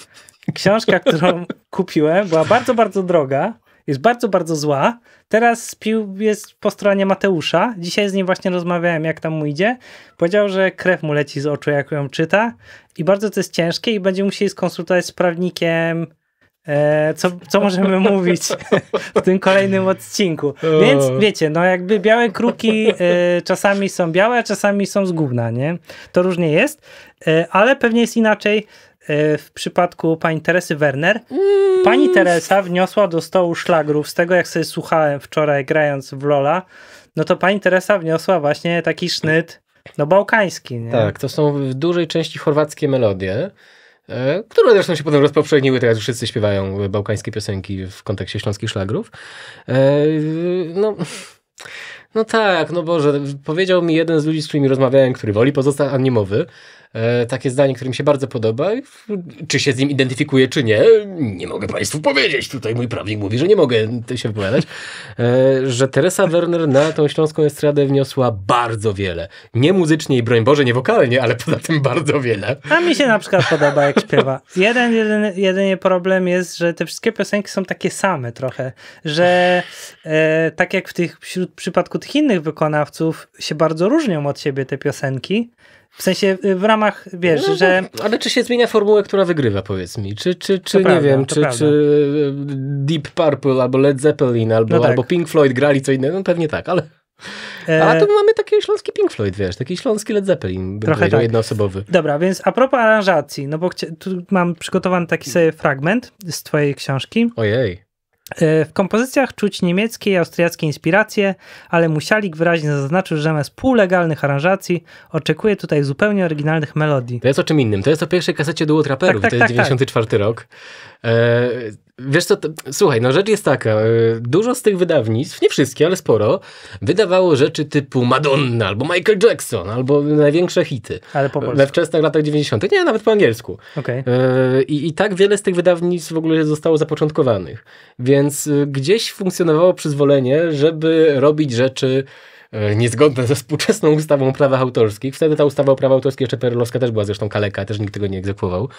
książka, którą kupiłem, była bardzo, bardzo droga, jest bardzo, bardzo zła. Teraz pił jest po stronie Mateusza. Dzisiaj z nim właśnie rozmawiałem, jak tam mu idzie. Powiedział, że krew mu leci z oczu, jak ją czyta. I bardzo to jest ciężkie i będzie musieli skonsultować z prawnikiem E, co, co możemy mówić w tym kolejnym odcinku. Więc wiecie, no jakby białe kruki e, czasami są białe, a czasami są z gówna, nie? To różnie jest, e, ale pewnie jest inaczej w przypadku pani Teresy Werner. Mm. Pani Teresa wniosła do stołu szlagrów, z tego jak sobie słuchałem wczoraj grając w Lola, no to pani Teresa wniosła właśnie taki sznyt no bałkański, nie? Tak, to są w dużej części chorwackie melodie. E, które zresztą się potem rozpowszechniły, teraz wszyscy śpiewają bałkańskie piosenki w kontekście śląskich szlagrów. E, no, no tak, no Boże, powiedział mi jeden z ludzi, z którymi rozmawiałem, który woli pozostać animowy, E, takie zdanie, które mi się bardzo podoba. Czy się z nim identyfikuję, czy nie, nie mogę Państwu powiedzieć. Tutaj mój prawnik mówi, że nie mogę się wypowiadać. E, że Teresa Werner na tą śląską estradę wniosła bardzo wiele. Nie muzycznie i broń Boże, nie wokalnie, ale poza tym bardzo wiele. A mi się na przykład podoba, jak śpiewa. Jeden, jeden jedynie problem jest, że te wszystkie piosenki są takie same trochę, że e, tak jak w tych, wśród, w przypadku tych innych wykonawców się bardzo różnią od siebie te piosenki. W sensie y, w ramach, wiesz, no, że... No, ale czy się zmienia formułę, która wygrywa, powiedz mi? Czy, czy, czy nie prawda, wiem, czy, czy y, Deep Purple, albo Led Zeppelin, albo, no tak. albo Pink Floyd grali co innego? No pewnie tak, ale... E, a to mamy taki śląski Pink Floyd, wiesz, taki śląski Led Zeppelin, Trochę tak. jednoosobowy. Dobra, więc a propos aranżacji, no bo tu mam przygotowany taki sobie fragment z twojej książki. Ojej. E, w kompozycjach czuć niemieckie i austriackie inspiracje, ale Musialik wyraźnie zaznaczył, że z półlegalnych aranżacji oczekuje tutaj zupełnie oryginalnych melodii. To jest o czym innym. To jest o pierwszej kasecie duo traperów, tak, tak, to jest tak, 94 tak. rok. E, Wiesz co, to, słuchaj, no rzecz jest taka, e, dużo z tych wydawnictw, nie wszystkie, ale sporo, wydawało rzeczy typu Madonna, albo Michael Jackson, albo największe hity. Ale po polsku. We wczesnych latach 90. Nie, nawet po angielsku. Okay. E, I, I tak wiele z tych wydawnictw w ogóle zostało zapoczątkowanych. Więc e, gdzieś funkcjonowało przyzwolenie, żeby robić rzeczy niezgodne ze współczesną ustawą o prawach autorskich. Wtedy ta ustawa o prawach autorskich, jeszcze perlowska też była zresztą kaleka, też nikt tego nie egzekwował.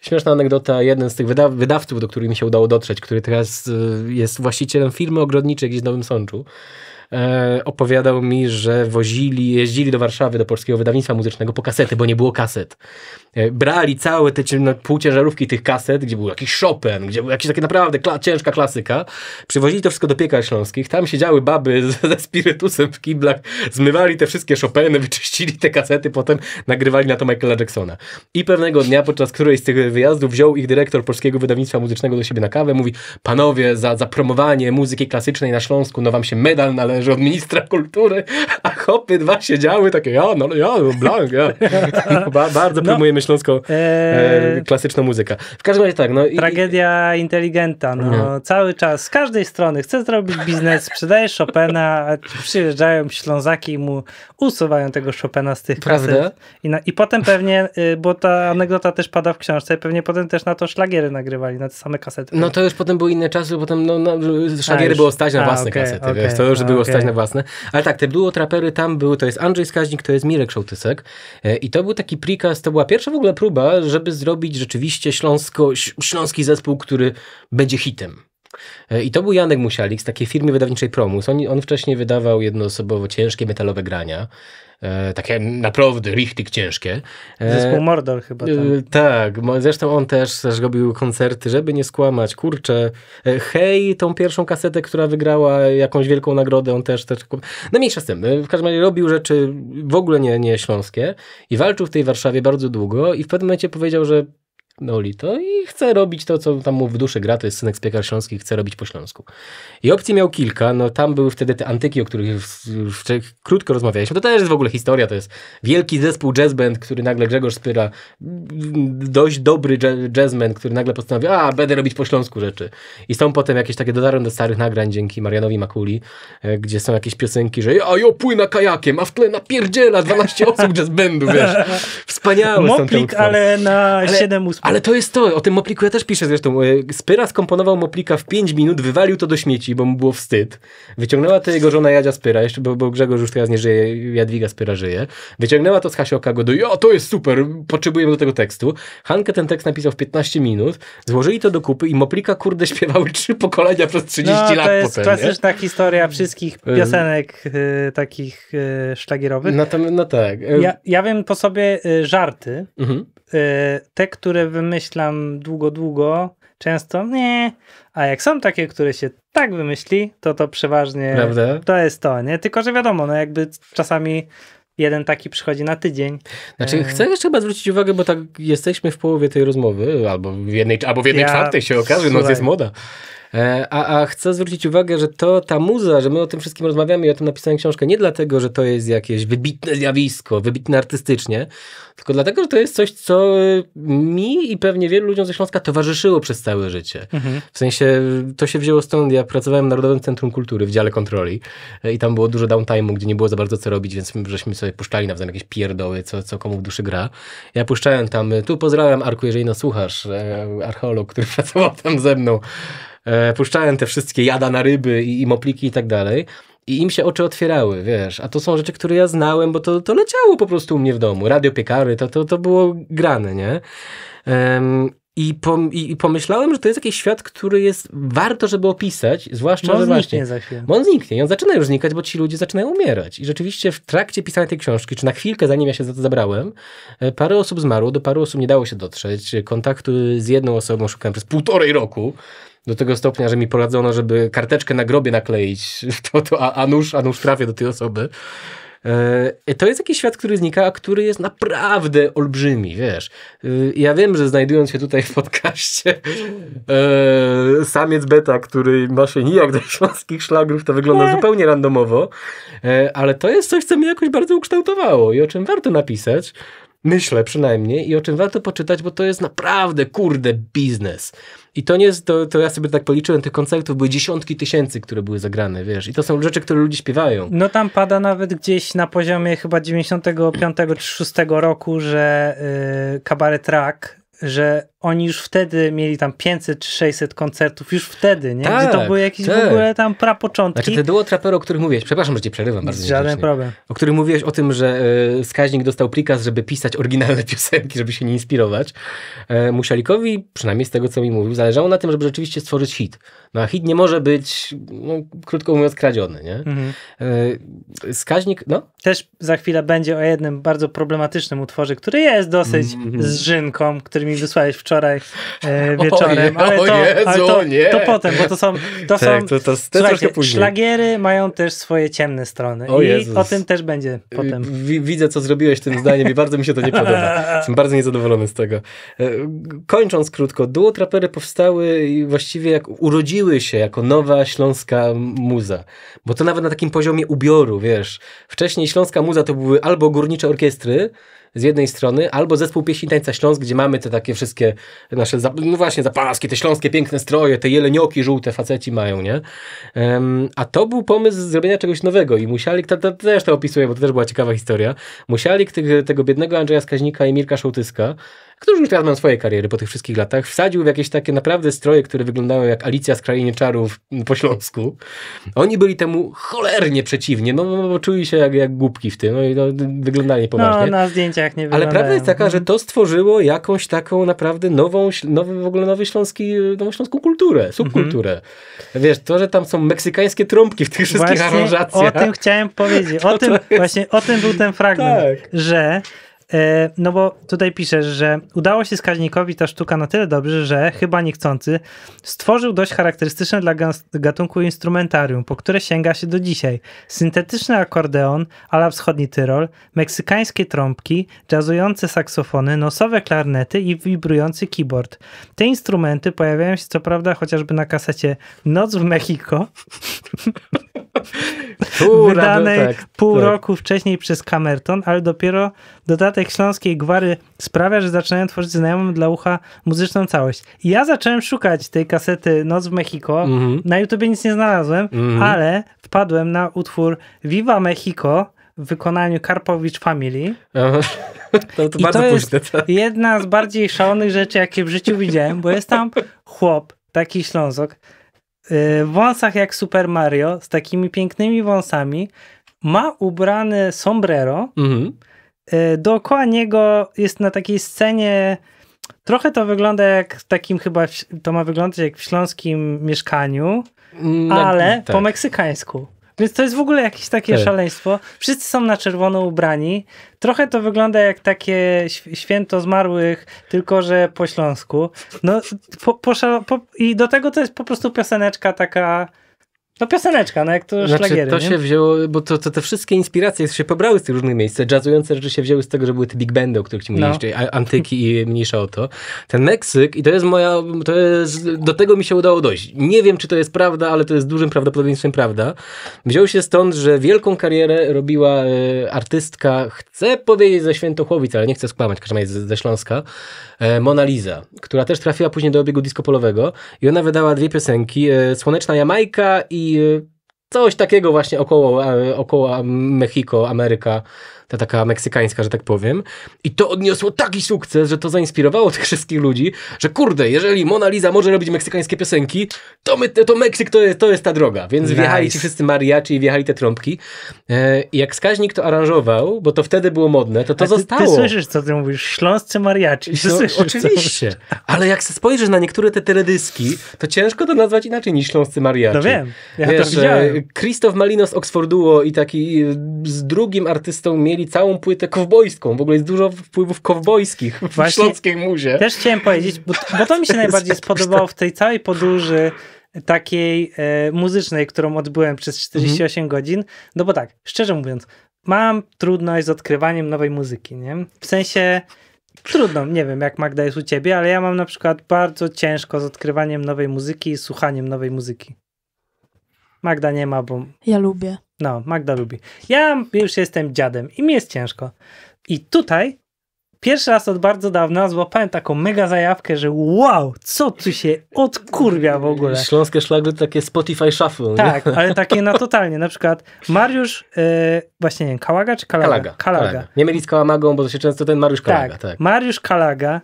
Śmieszna anegdota, jeden z tych wyda wydawców, do których mi się udało dotrzeć, który teraz y, jest właścicielem firmy ogrodniczej gdzieś w Nowym Sączu, e, opowiadał mi, że wozili, jeździli do Warszawy, do Polskiego Wydawnictwa Muzycznego po kasety, bo nie było kaset. E, brali całe te no, półciężarówki tych kaset, gdzie był jakiś Chopin, gdzie był jakiś taki naprawdę kla ciężka klasyka. Przywozili to wszystko do Piekar Śląskich, tam siedziały baby ze spirytusem w kiblach, zmywali te wszystkie Chopiny, wyczyścili te kasety, potem nagrywali na to Michaela Jacksona. I pewnego dnia, podczas którejś z tych wyjazdów, wziął ich dyrektor Polskiego Wydawnictwa Muzycznego do siebie na kawę, mówi, panowie, za, za promowanie muzyki klasycznej na Śląsku, no wam się medal należy, zależy od ministra kultury, a chopy dwa siedziały, takie ja, no, ja, blank, ja. Ba, bardzo promujemy no, śląską e, e, klasyczną muzykę. W każdym razie tak. No, i, tragedia inteligenta, no, cały czas, z każdej strony. Chce zrobić biznes, sprzedaje Chopina, a przyjeżdżają ślązaki i mu usuwają tego Chopina z tych Prawda? kaset. I, na, I potem pewnie, y, bo ta anegdota też pada w książce, pewnie potem też na to szlagiery nagrywali, na te same kasety. No to już potem były inne czasy, potem no, no, szlagiery a, było stać na a, własne okay, kasety, okay, wiesz, to już a, było okay. stać na własne. Ale tak, te było trapery tam był, to jest Andrzej Skaźnik, to jest Mirek Szołtysek. E, I to był taki prikaz, to była pierwsza w ogóle próba, żeby zrobić rzeczywiście śląsko, śląski zespół, który będzie hitem. E, I to był Janek Musialik z takiej firmy wydawniczej Promus. On, on wcześniej wydawał jednoosobowo ciężkie metalowe grania. E, takie naprawdę richtig ciężkie. E, Zespół Mordor chyba tam. E, tak, zresztą on też, też robił koncerty, żeby nie skłamać, kurczę. Hej, tą pierwszą kasetę, która wygrała jakąś wielką nagrodę, on też, też no mniejsza z tym, w każdym razie robił rzeczy w ogóle nie, nie śląskie i walczył w tej Warszawie bardzo długo i w pewnym momencie powiedział, że Noli to i chce robić to, co tam mu w duszy gra, to jest synek z piekar śląskich, chce robić po śląsku. I opcji miał kilka, no tam były wtedy te antyki, o których w, krótko rozmawialiśmy, to też jest w ogóle historia, to jest wielki zespół jazz band, który nagle Grzegorz Spyra, dość dobry jazzband który nagle postanowił, a będę robić po śląsku rzeczy. I są potem jakieś takie, dotarłem do starych nagrań dzięki Marianowi Makuli, e, gdzie są jakieś piosenki, że a jo płyna kajakiem, a w tle napierdziela 12 osób jazz bandu, wiesz. Wspaniałe Moplik, są te ale na 7 8 ale to jest to, o tym Mopliku ja też piszę zresztą. E, Spyra skomponował Moplika w 5 minut, wywalił to do śmieci, bo mu było wstyd. Wyciągnęła to jego żona Jadzia Spyra, jeszcze, bo, bo Grzegorz już teraz nie żyje, Jadwiga Spyra żyje. Wyciągnęła to z Hasioka, go do ja, to jest super, potrzebujemy do tego tekstu. Hankę ten tekst napisał w 15 minut, złożyli to do kupy i Moplika, kurde, śpiewały trzy pokolenia przez 30 no, lat potem. to jest potem, klasyczna nie? historia wszystkich piosenek e, takich y, szlagierowych. No, no tak. Ja, ja wiem po sobie żarty, mhm Y, te, które wymyślam długo, długo, często nie, a jak są takie, które się tak wymyśli, to to przeważnie Prawda? to jest to, nie? Tylko, że wiadomo, no jakby czasami jeden taki przychodzi na tydzień. Znaczy, y. chcę jeszcze chyba zwrócić uwagę, bo tak jesteśmy w połowie tej rozmowy, albo w jednej, albo w jednej ja, czwartej się okaże, noc jest moda. E, a, a chcę zwrócić uwagę, że to ta muza, że my o tym wszystkim rozmawiamy i o tym napisałem książkę, nie dlatego, że to jest jakieś wybitne zjawisko, wybitne artystycznie, tylko dlatego, że to jest coś, co y, mi i pewnie wielu ludziom ze Śląska towarzyszyło przez całe życie. Mhm. W sensie y, to się wzięło stąd. Ja pracowałem w Narodowym Centrum Kultury w dziale kontroli y, i tam było dużo downtime'u, gdzie nie było za bardzo co robić, więc my, żeśmy sobie puszczali nawzajem jakieś pierdoły, co, co komu w duszy gra. Ja puszczałem tam, tu pozdrawiam Arku, jeżeli nas słuchasz, archeolog, który pracował tam ze mną. E, puszczałem te wszystkie jada na ryby i, i mopliki i tak dalej. I im się oczy otwierały, wiesz. A to są rzeczy, które ja znałem, bo to, to leciało po prostu u mnie w domu. Radio piekary, to, to, to było grane, nie? Um, i, i, pomyślałem, że to jest jakiś świat, który jest warto, żeby opisać, zwłaszcza, on że właśnie... Za chwilę. Bo on zniknie. On zaczyna już znikać, bo ci ludzie zaczynają umierać. I rzeczywiście w trakcie pisania tej książki, czy na chwilkę, zanim ja się za to zabrałem, e, parę osób zmarło, do paru osób nie dało się dotrzeć. Kontaktu z jedną osobą szukałem przez półtorej roku do tego stopnia, że mi poradzono, żeby karteczkę na grobie nakleić, to, to, a, a, nóż, a nóż trafię do tej osoby. E, to jest jakiś świat, który znika, a który jest naprawdę olbrzymi, wiesz. E, ja wiem, że znajdując się tutaj w podcaście, e, samiec beta, który ma się nijak do śląskich szlagrów, to wygląda Nie. zupełnie randomowo, e, ale to jest coś, co mnie jakoś bardzo ukształtowało i o czym warto napisać. Myślę przynajmniej i o czym warto poczytać, bo to jest naprawdę, kurde, biznes. I to nie jest, to, to ja sobie tak policzyłem, tych koncertów były dziesiątki tysięcy, które były zagrane, wiesz. I to są rzeczy, które ludzie śpiewają. No tam pada nawet gdzieś na poziomie chyba 95 czy 6 roku, że yy, kabaret Rak, że oni już wtedy mieli tam 500 czy 600 koncertów, już wtedy, nie? Tak, to były jakieś tak. w ogóle tam prapoczątki. Znaczy te duo trapery, o których mówiłeś, przepraszam, że cię przerywam bardzo Żaden problem. O których mówiłeś o tym, że y, wskaźnik dostał prikaz, żeby pisać oryginalne piosenki, żeby się nie inspirować. E, Musialikowi, przynajmniej z tego co mi mówił, zależało na tym, żeby rzeczywiście stworzyć hit. No a hit nie może być, no, krótko mówiąc, kradziony, nie? Mhm. E, wskaźnik, no? Też za chwilę będzie o jednym bardzo problematycznym utworze, który jest dosyć mhm. z żynką, który mi wysłałeś wczoraj wczoraj e, wieczorem. O, je, ale to, Jezu, ale to, nie. to potem, bo to są. To tak, są to, to, to szlagiery mają też swoje ciemne strony. O I Jezus. o tym też będzie potem. W, widzę, co zrobiłeś tym zdaniem i bardzo mi się to nie podoba. Jestem bardzo niezadowolony z tego. E, kończąc krótko, duo trapery powstały i właściwie jak urodziły się jako nowa śląska muza. Bo to nawet na takim poziomie ubioru, wiesz. Wcześniej śląska muza to były albo górnicze orkiestry, z jednej strony, albo zespół pieśni Tańca Śląsk, gdzie mamy te takie wszystkie nasze, no właśnie, zapaski, te śląskie piękne stroje, te jelenioki żółte faceci mają, nie? Um, a to był pomysł zrobienia czegoś nowego i musieli, to, to też to opisuję, bo to też była ciekawa historia, musieli tego biednego Andrzeja Skaźnika i Mirka Szołtyska którzy już teraz mają swoje kariery po tych wszystkich latach, wsadził w jakieś takie naprawdę stroje, które wyglądały jak Alicja z Krainy Czarów po Śląsku. Oni byli temu cholernie przeciwnie, no, no, bo czuli się jak, jak głupki w tym, no i no, wyglądali poważnie. No, na zdjęciach nie wyglądają. Ale prawda jest taka, że mhm. to stworzyło jakąś taką naprawdę nową, nowy, w ogóle nowy śląski, nową śląską kulturę, mhm. subkulturę. Mhm. Wiesz, to, że tam są meksykańskie trąbki w tych wszystkich aranżacjach. o tym chciałem powiedzieć. O tym, właśnie o tym był ten fragment, tak. że E, no bo tutaj piszesz, że udało się skaźnikowi ta sztuka na tyle dobrze, że chyba niechcący stworzył dość charakterystyczne dla gatunku instrumentarium, po które sięga się do dzisiaj. Syntetyczny akordeon, ala wschodni Tyrol, meksykańskie trąbki, jazzujące saksofony, nosowe klarnety i wibrujący keyboard. Te instrumenty pojawiają się co prawda chociażby na kasecie Noc w Mexico, wydanej tak, pół tak. roku wcześniej przez Camerton, ale dopiero Dodatek Śląskiej Gwary sprawia, że zaczynają tworzyć znajomą dla ucha muzyczną całość. I ja zacząłem szukać tej kasety Noc w Mexico. Mm -hmm. Na YouTubie nic nie znalazłem, mm -hmm. ale wpadłem na utwór Viva Mexico w wykonaniu Karpowicz Family. Aha. To, to I bardzo to późne, jest tak. jedna z bardziej szalonych rzeczy, jakie w życiu widziałem, bo jest tam chłop, taki Ślązok, y, w wąsach jak Super Mario, z takimi pięknymi wąsami, ma ubrane sombrero, mhm. E, dookoła niego jest na takiej scenie. Trochę to wygląda jak w takim chyba, to ma wyglądać jak w śląskim mieszkaniu, no, ale tak. po meksykańsku. Więc to jest w ogóle jakieś takie tak. szaleństwo. Wszyscy są na czerwono ubrani. Trochę to wygląda jak takie święto zmarłych, tylko że po śląsku. No, po, po, po, I do tego to jest po prostu pioseneczka taka to no, pioseneczka, no jak to znaczy, szlagiery, To nie? się wzięło, bo to, to, te wszystkie inspiracje się pobrały z tych różnych miejsc. Jazzujące rzeczy się wzięły z tego, że były te big bandy, o których ci no. mówiliście, no. antyki i mniejsza o to. Ten Meksyk i to jest moja, to jest, do tego mi się udało dojść. Nie wiem, czy to jest prawda, ale to jest dużym prawdopodobieństwem prawda. Wziął się stąd, że wielką karierę robiła e, artystka, chcę powiedzieć ze Świętochłowic, ale nie chcę skłamać, każda jest ze, Śląska, e, Mona Lisa, która też trafiła później do obiegu disco polowego i ona wydała dwie piosenki, e, Słoneczna Jamajka i Y, coś takiego właśnie około, e, około Mexico, Ameryka ta taka meksykańska, że tak powiem. I to odniosło taki sukces, że to zainspirowało tych wszystkich ludzi, że kurde, jeżeli Mona Lisa może robić meksykańskie piosenki, to, my, to Meksyk to jest, to jest ta droga. Więc nice. wjechali ci wszyscy mariaci i wjechali te trąbki. E, jak wskaźnik to aranżował, bo to wtedy było modne, to to ty, zostało. Ty słyszysz, co ty mówisz? Śląscy mariaci? Ty słyszysz, oczywiście. Ale jak spojrzysz na niektóre te teledyski, to ciężko to nazwać inaczej niż śląscy mariaci. No wiem, ja Wiesz, to e, widziałem. Krzysztof Malino z Oxforduo i taki e, z drugim artystą mieli wydali całą płytę kowbojską. W ogóle jest dużo wpływów kowbojskich w Śląskiej Muzie. Też chciałem powiedzieć, bo, bo to mi się najbardziej spodobało tak. w tej całej podróży takiej e, muzycznej, którą odbyłem przez 48 mhm. godzin. No bo tak, szczerze mówiąc, mam trudność z odkrywaniem nowej muzyki, nie? W sensie trudno, nie wiem jak Magda jest u ciebie, ale ja mam na przykład bardzo ciężko z odkrywaniem nowej muzyki i słuchaniem nowej muzyki. Magda nie ma, bo... Ja lubię. No, Magda lubi. Ja już jestem dziadem i mi jest ciężko. I tutaj pierwszy raz od bardzo dawna złapałem taką mega zajawkę, że wow, co tu się odkurwia w ogóle. Śląskie szlagry to takie Spotify shuffle. Tak, nie? ale takie na totalnie. Na przykład Mariusz, yy, właśnie nie wiem, Kałaga czy Kalaga? Kalaga. Kalaga. Kalaga. Nie mieli z Kałamagą, bo to się często ten Mariusz Kalaga. Tak, tak. Mariusz Kalaga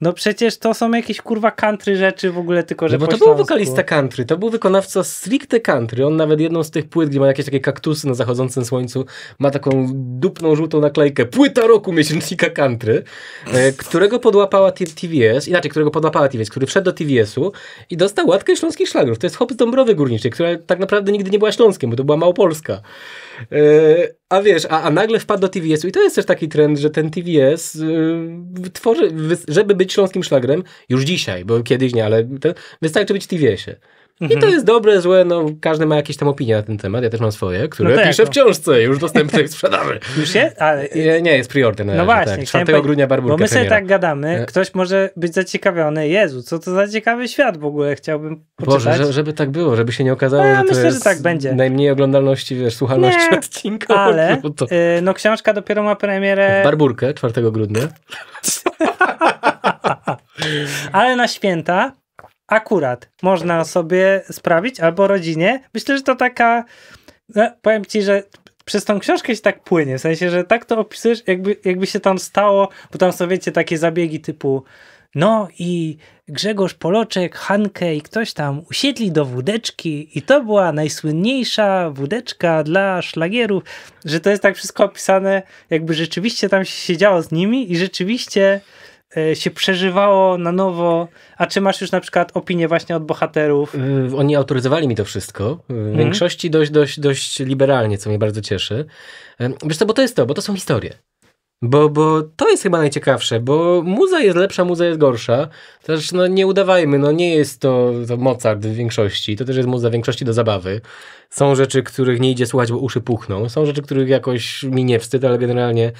no przecież to są jakieś kurwa country rzeczy w ogóle, tylko że. No bo to był wokalista country, to był wykonawca stricte country. On nawet jedną z tych płyt, gdzie ma jakieś takie kaktusy na zachodzącym słońcu, ma taką dupną żółtą naklejkę. Płyta roku miesięcznika country, e, którego podłapała TVS, inaczej, którego podłapała TVS, który wszedł do TVS-u i dostał łatkę śląskich szlagrów. To jest Hop Dąbrowy Górniczej, która tak naprawdę nigdy nie była śląskiem, bo to była Małopolska. Yy, a wiesz, a, a nagle wpadł do TVS-u i to jest też taki trend, że ten TVS yy, tworzy, żeby być śląskim szlagrem, już dzisiaj, bo kiedyś nie, ale wystarczy być w TVS-ie. Mhm. I to mhm. jest dobre, złe, no każdy ma jakieś tam opinie na ten temat, ja też mam swoje, które no tak, piszę no. w książce, już dostępne w sprzedaży. Już jest? Ale... Nie, jest priority na No razie, właśnie. Tak. 4 grudnia Barburka Bo my sobie premiera. tak gadamy, e. ktoś może być zaciekawiony, Jezu, co to za ciekawy świat w ogóle, chciałbym poczytać. Boże, żeby tak było, żeby się nie okazało, no, że to jest że tak będzie. najmniej oglądalności, wiesz, słuchalności nie, odcinka. Ale, to... Y, no książka dopiero ma premierę... Barburkę 4 grudnia. ale na święta akurat można mhm. sobie sprawić albo rodzinie. Myślę, że to taka, no, powiem ci, że przez tą książkę się tak płynie, w sensie, że tak to opisujesz, jakby, jakby się tam stało, bo tam są, wiecie, takie zabiegi typu no i Grzegorz Poloczek, Hankę i ktoś tam usiedli do wódeczki i to była najsłynniejsza wódeczka dla szlagierów, że to jest tak wszystko opisane, jakby rzeczywiście tam się siedziało z nimi i rzeczywiście E, się przeżywało na nowo, a czy masz już na przykład opinię właśnie od bohaterów? Yy, oni autoryzowali mi to wszystko, w mhm. większości dość, dość, dość liberalnie, co mnie bardzo cieszy. Yy, wiesz co, bo to jest to, bo to są historie. Bo, bo to jest chyba najciekawsze, bo muza jest lepsza, muza jest gorsza. Też no nie udawajmy, no nie jest to, to Mozart w większości, to też jest muza w większości do zabawy. Są rzeczy, których nie idzie słuchać, bo uszy puchną. Są rzeczy, których jakoś mi nie wstyd, ale generalnie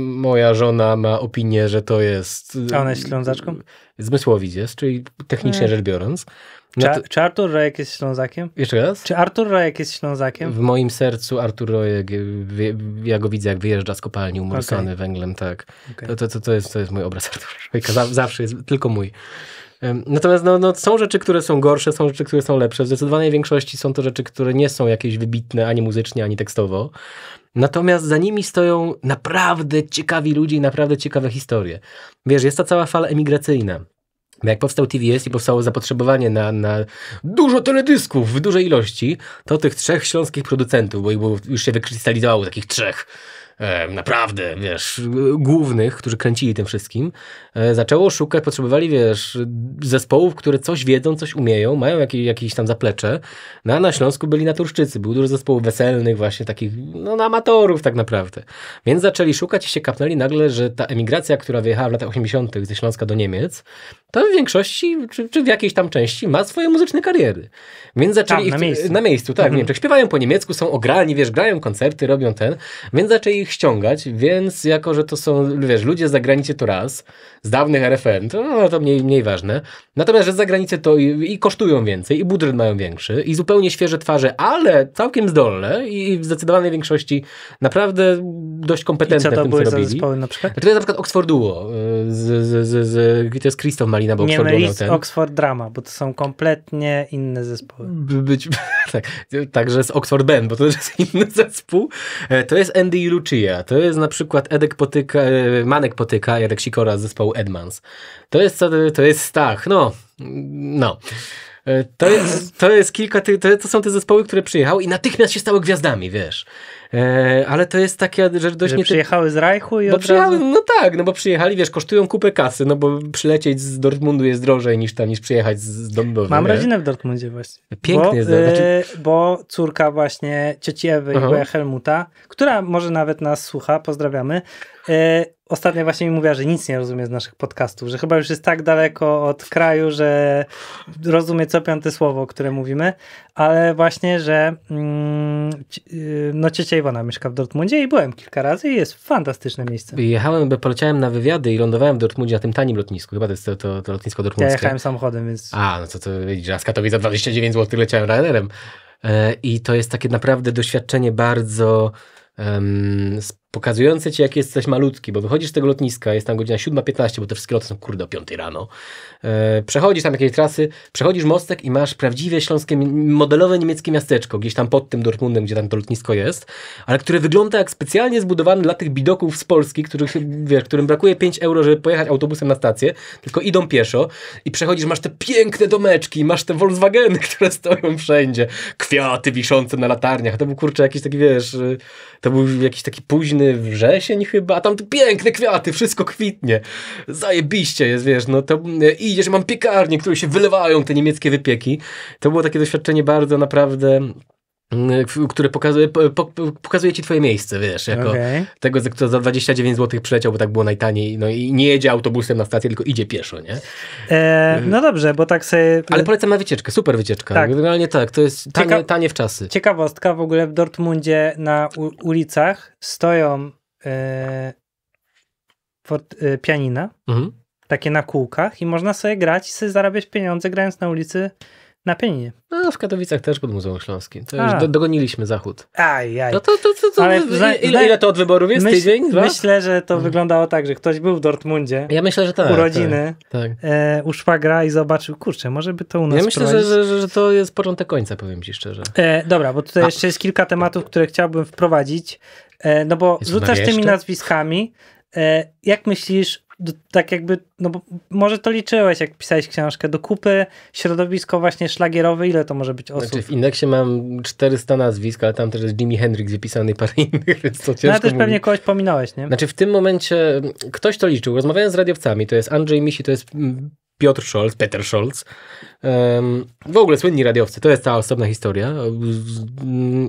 moja żona ma opinię, że to jest... A ona jest Ślązaczką? E, Zmysłowidz jest, czyli technicznie rzecz biorąc. No to... czy, czy, Artur Rojek jest Ślązakiem? Jeszcze raz? Czy Artur Rojek jest Ślązakiem? W moim sercu Artur Rojek, e, ja go widzę jak wyjeżdża z kopalni umocany okay. węglem, tak. Okay. To, to, to, jest, to jest mój obraz Artur Rojka, zawsze jest tylko mój. Natomiast no, no, są rzeczy, które są gorsze, są rzeczy, które są lepsze. W zdecydowanej większości są to rzeczy, które nie są jakieś wybitne ani muzycznie, ani tekstowo. Natomiast za nimi stoją naprawdę ciekawi ludzie i naprawdę ciekawe historie. Wiesz, jest ta cała fala emigracyjna. Jak powstał TVS i powstało zapotrzebowanie na, na dużo teledysków w dużej ilości, to tych trzech śląskich producentów, bo już się wykrystalizowało takich trzech, E, naprawdę, wiesz, głównych, którzy kręcili tym wszystkim, e, zaczęło szukać, potrzebowali, wiesz, zespołów, które coś wiedzą, coś umieją, mają jakieś, jakieś tam zaplecze. No, a na Śląsku byli naturszczycy, był dużo zespołów weselnych, właśnie takich, no, na amatorów tak naprawdę. Więc zaczęli szukać i się kapnęli nagle, że ta emigracja, która wyjechała w latach 80. ze Śląska do Niemiec, to w większości, czy, czy, w jakiejś tam części ma swoje muzyczne kariery. Więc tak, zaczęli tam, ich, na, miejscu. na miejscu, tak, mhm. Niemczech. Śpiewają po niemiecku, są ograni, wiesz, grają koncerty, robią ten, więc zaczęli ich ściągać, więc jako, że to są, wiesz, ludzie z zagranicy to raz, z dawnych RFM, to, no, to mniej, mniej ważne. Natomiast, że z zagranicy to i, i kosztują więcej, i budżet mają większy, i zupełnie świeże twarze, ale całkiem zdolne i w zdecydowanej większości naprawdę dość kompetentne I co to w tym, były co robili. Zespoły, na przykład? To znaczy, jest na przykład Duo y, z, z, z, z, to jest Christoph Maria Malina Boxer Nie mylić no z Oxford Drama, bo to są kompletnie inne zespoły. Być, tak, także z Oxford Band, bo to też jest inny zespół. E, to jest Andy i Lucia, to jest na przykład Edek Potyka, e, Manek Potyka, Jarek Sikora z zespołu Edmans. To jest, to jest Stach, no, no. E, to jest, to jest kilka, ty, to, to, są te zespoły, które przyjechały i natychmiast się stały gwiazdami, wiesz. E, ale to jest taka rzecz dość... Że nie przyjechały z Reichu i bo od razu... No tak, no bo przyjechali, wiesz, kosztują kupę kasy, no bo przylecieć z Dortmundu jest drożej niż tam, niż przyjechać z Dąbrowy. Mam nie? rodzinę w Dortmundzie właśnie. E, pięknie. Bo, jest, no, e, znaczy- bo córka właśnie cioci Ewy i Helmuta, która może nawet nas słucha, pozdrawiamy, ostatnio właśnie mi mówiła, że nic nie rozumie z naszych podcastów, że chyba już jest tak daleko od kraju, że rozumie co piąte słowo, które mówimy, ale właśnie, że mm, y, no ciocia Iwona mieszka w Dortmundzie i byłem kilka razy i jest fantastyczne miejsce. Jechałem, poleciałem na wywiady i lądowałem w Dortmundzie na tym tanim lotnisku, chyba to jest to, to, to lotnisko dortmundzkie. Ja jechałem samochodem, więc... A, no co to, to widzisz, a z Katowic za 29 zł leciałem Ryanairem. E, I to jest takie naprawdę doświadczenie bardzo um, pokazujące ci, jak jesteś malutki, bo wychodzisz z tego lotniska, jest tam godzina 7.15, bo te wszystkie loty są kurde o 5 rano. E, przechodzisz tam jakieś trasy, przechodzisz mostek i masz prawdziwe śląskie, modelowe niemieckie miasteczko, gdzieś tam pod tym Dortmundem, gdzie tam to lotnisko jest, ale które wygląda jak specjalnie zbudowane dla tych bidoków z Polski, których, wiesz, którym brakuje 5 euro, żeby pojechać autobusem na stację, tylko idą pieszo i przechodzisz, masz te piękne domeczki, masz te Volkswageny, które stoją wszędzie, kwiaty wiszące na latarniach, to był kurczę jakiś taki, wiesz, y, to był jakiś taki późny późny wrzesień chyba, a tam piękne kwiaty, wszystko kwitnie. Zajebiście jest, wiesz, no to e, idziesz, mam piekarnie, które się wylewają, te niemieckie wypieki. To było takie doświadczenie bardzo naprawdę Y, który pokazuje, pokazuje ci twoje miejsce, wiesz, jako okay. tego, kto za 29 zł przeleciał, bo tak było najtaniej, no i nie jedzie autobusem na stację, tylko idzie pieszo, nie? E, y, no dobrze, bo tak sobie... Ale polecam na wycieczkę, super wycieczka, tak. generalnie tak, to jest tanie, Cieka... tanie w czasy. Ciekawostka, w ogóle w Dortmundzie na ulicach stoją e, fort, e, pianina, mhm. takie na kółkach i można sobie grać i sobie zarabiać pieniądze grając na ulicy na Pieninie. No, w Katowicach też pod Muzeum Śląskim. To A. już do, dogoniliśmy zachód. Aj, aj. No to, to, to, to ile, ile, to od wyborów jest? Myśl, Tydzień? Dwa? Myślę, że to hmm. wyglądało tak, że ktoś był w Dortmundzie. Ja myślę, że tak. Urodziny. Tak, tak. E, u szwagra i zobaczył, kurczę, może by to u nas Ja myślę, że, że, że, to jest początek końca, powiem ci szczerze. E, dobra, bo tutaj A. jeszcze jest kilka tematów, które chciałbym wprowadzić. E, no bo jest rzucasz tymi nazwiskami. E, jak myślisz, tak jakby, no bo może to liczyłeś, jak pisałeś książkę, do kupy środowisko właśnie szlagierowe, ile to może być osób? Znaczy w indeksie mam 400 nazwisk, ale tam też jest Jimi Hendrix wypisany parę innych, więc to ciężko No ale też pewnie kogoś pominąłeś, nie? Znaczy w tym momencie mm, ktoś to liczył, rozmawiałem z radiowcami, to jest Andrzej Misi, to jest mm, Piotr Scholz, Peter Scholz. W ogóle słynni radiowcy, to jest cała osobna historia.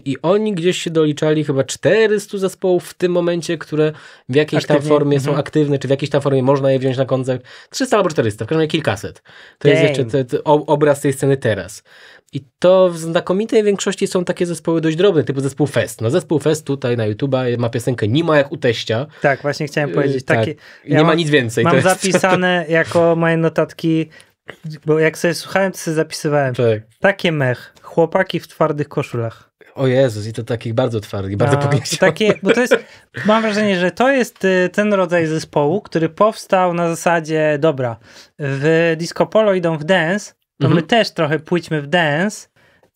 I oni gdzieś się doliczali chyba 400 zespołów w tym momencie, które w jakiejś Aktywnie. tam formie są mhm. aktywne, czy w jakiejś tam formie można je wziąć na koncert. 300 albo 400, w każdym razie kilkaset. To Dang. jest jeszcze te, te, obraz tej sceny teraz. I to w znakomitej większości są takie zespoły dość drobne, typu zespół Fest. No zespół Fest tutaj na YouTuba ma piosenkę Nie ma jak u teścia. Tak, właśnie chciałem y, powiedzieć. tak. ja nie mam, ma nic więcej. Mam zapisane to... jako moje notatki, bo jak sobie słuchałem, to sobie zapisywałem. Tak. Takie mech, chłopaki w twardych koszulach. O Jezus, i to takich bardzo twardych, bardzo no, pogniecionych. Takie, bo to jest, mam wrażenie, że to jest y, ten rodzaj zespołu, który powstał na zasadzie, dobra, w disco polo idą w dance, to mhm. my też trochę pójdźmy w dance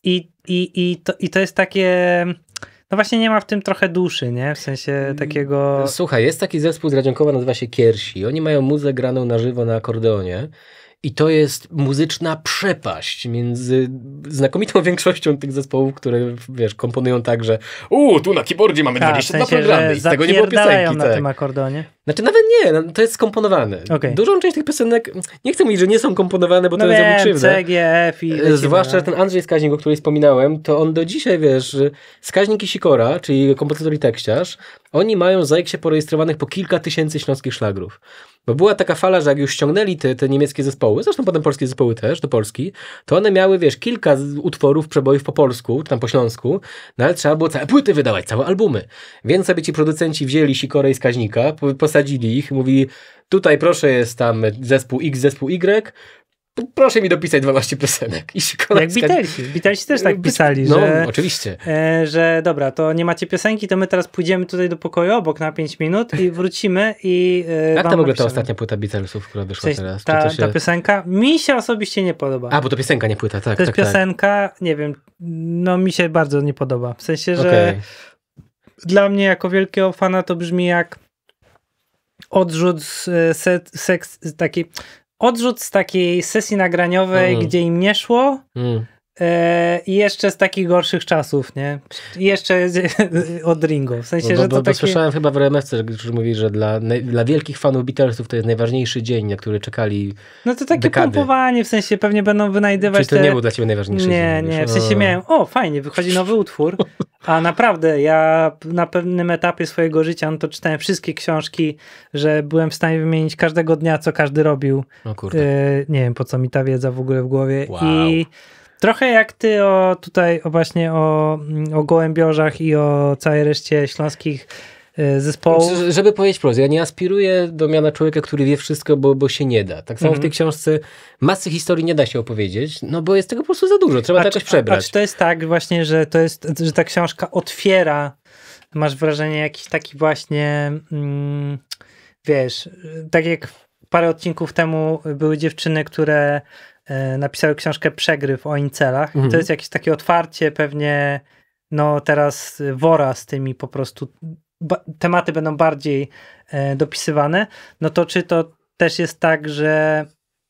i, i, i, to, i to jest takie... No właśnie nie ma w tym trochę duszy, nie? W sensie mm, takiego... Słuchaj, jest taki zespół z Radzionkowa, nazywa się Kiersi. Oni mają muzę graną na żywo na akordeonie i to jest muzyczna przepaść między znakomitą większością tych zespołów, które, wiesz, komponują tak, że u, tu na keyboardzie mamy 22 tak, w sensie, programy i z tego nie było piosenki. na tak. tym akordonie. Znaczy nawet nie, no, to jest skomponowane. Okay. Dużą część tych piosenek, nie chcę mówić, że nie są komponowane, bo no to wiem, jest krzywda. C, G, F i... No. Zwłaszcza ten Andrzej Skaźnik, o którym wspominałem, to on do dzisiaj, wiesz, Skaźnik i Sikora, czyli kompozytor i tekściarz, oni mają za się porejestrowanych po kilka tysięcy śląskich szlagrów. Bo była taka fala, że jak już ściągnęli te, te niemieckie zespoły, zresztą potem polskie zespoły też do Polski, to one miały, wiesz, kilka utworów, przebojów po polsku, tam po śląsku, no ale trzeba było całe płyty wydawać, całe albumy. Więc sobie ci producenci wzięli sikorę i skaźnika, posadzili ich, mówili, tutaj proszę jest tam zespół X, zespół Y, proszę mi dopisać 12 piosenek. I Jak Beatlesi. Beatlesi też tak pisali, no, że... oczywiście. E, że dobra, to nie macie piosenki, to my teraz pójdziemy tutaj do pokoju obok na 5 minut i wrócimy i... E, Jak to w ogóle ta ostatnia płyta Beatlesów, która wyszła teraz? Ta, się... ta, piosenka mi się osobiście nie podoba. A, bo to piosenka, nie płyta, tak. To jest tak, tak. piosenka, tak. nie wiem, no mi się bardzo nie podoba. W sensie, że okay. dla mnie jako wielkiego fana to brzmi jak odrzut z, e, seks, taki odrzut z takiej sesji nagraniowej, mm. gdzie im nie szło. Mm. E, I jeszcze z takich gorszych czasów, nie? I jeszcze od Ringo. W sensie, no, bo, że to bo, takie... Słyszałem chyba w RMF, że mówi, że dla, dla wielkich fanów Beatlesów to jest najważniejszy dzień, na który czekali No to takie dekady. pompowanie, w sensie pewnie będą wynajdywać Czyli to te... nie był dla ciebie najważniejszy nie, dzień. Nie, nie. W sensie miałem, o fajnie, wychodzi nowy utwór, A naprawdę, ja na pewnym etapie swojego życia, no to czytałem wszystkie książki, że byłem w stanie wymienić każdego dnia, co każdy robił. No kurde. E, nie wiem, po co mi ta wiedza w ogóle w głowie. Wow. I trochę jak ty o tutaj, o właśnie o, o gołębiorzach i o całej reszcie śląskich Y, zespołu. Znaczy, żeby powiedzieć prosto, ja nie aspiruję do miana człowieka, który wie wszystko, bo, bo się nie da. Tak samo mhm. w tej książce masy historii nie da się opowiedzieć, no bo jest tego po prostu za dużo, trzeba a to jakoś przebrać. A czy to jest tak właśnie, że to jest, że ta książka otwiera, masz wrażenie, jakiś taki właśnie, mm, wiesz, tak jak parę odcinków temu były dziewczyny, które e, napisały książkę Przegryw o incelach. Mhm. To jest jakieś takie otwarcie pewnie no teraz wora z tymi po prostu tematy będą bardziej e, dopisywane, no to czy to też jest tak, że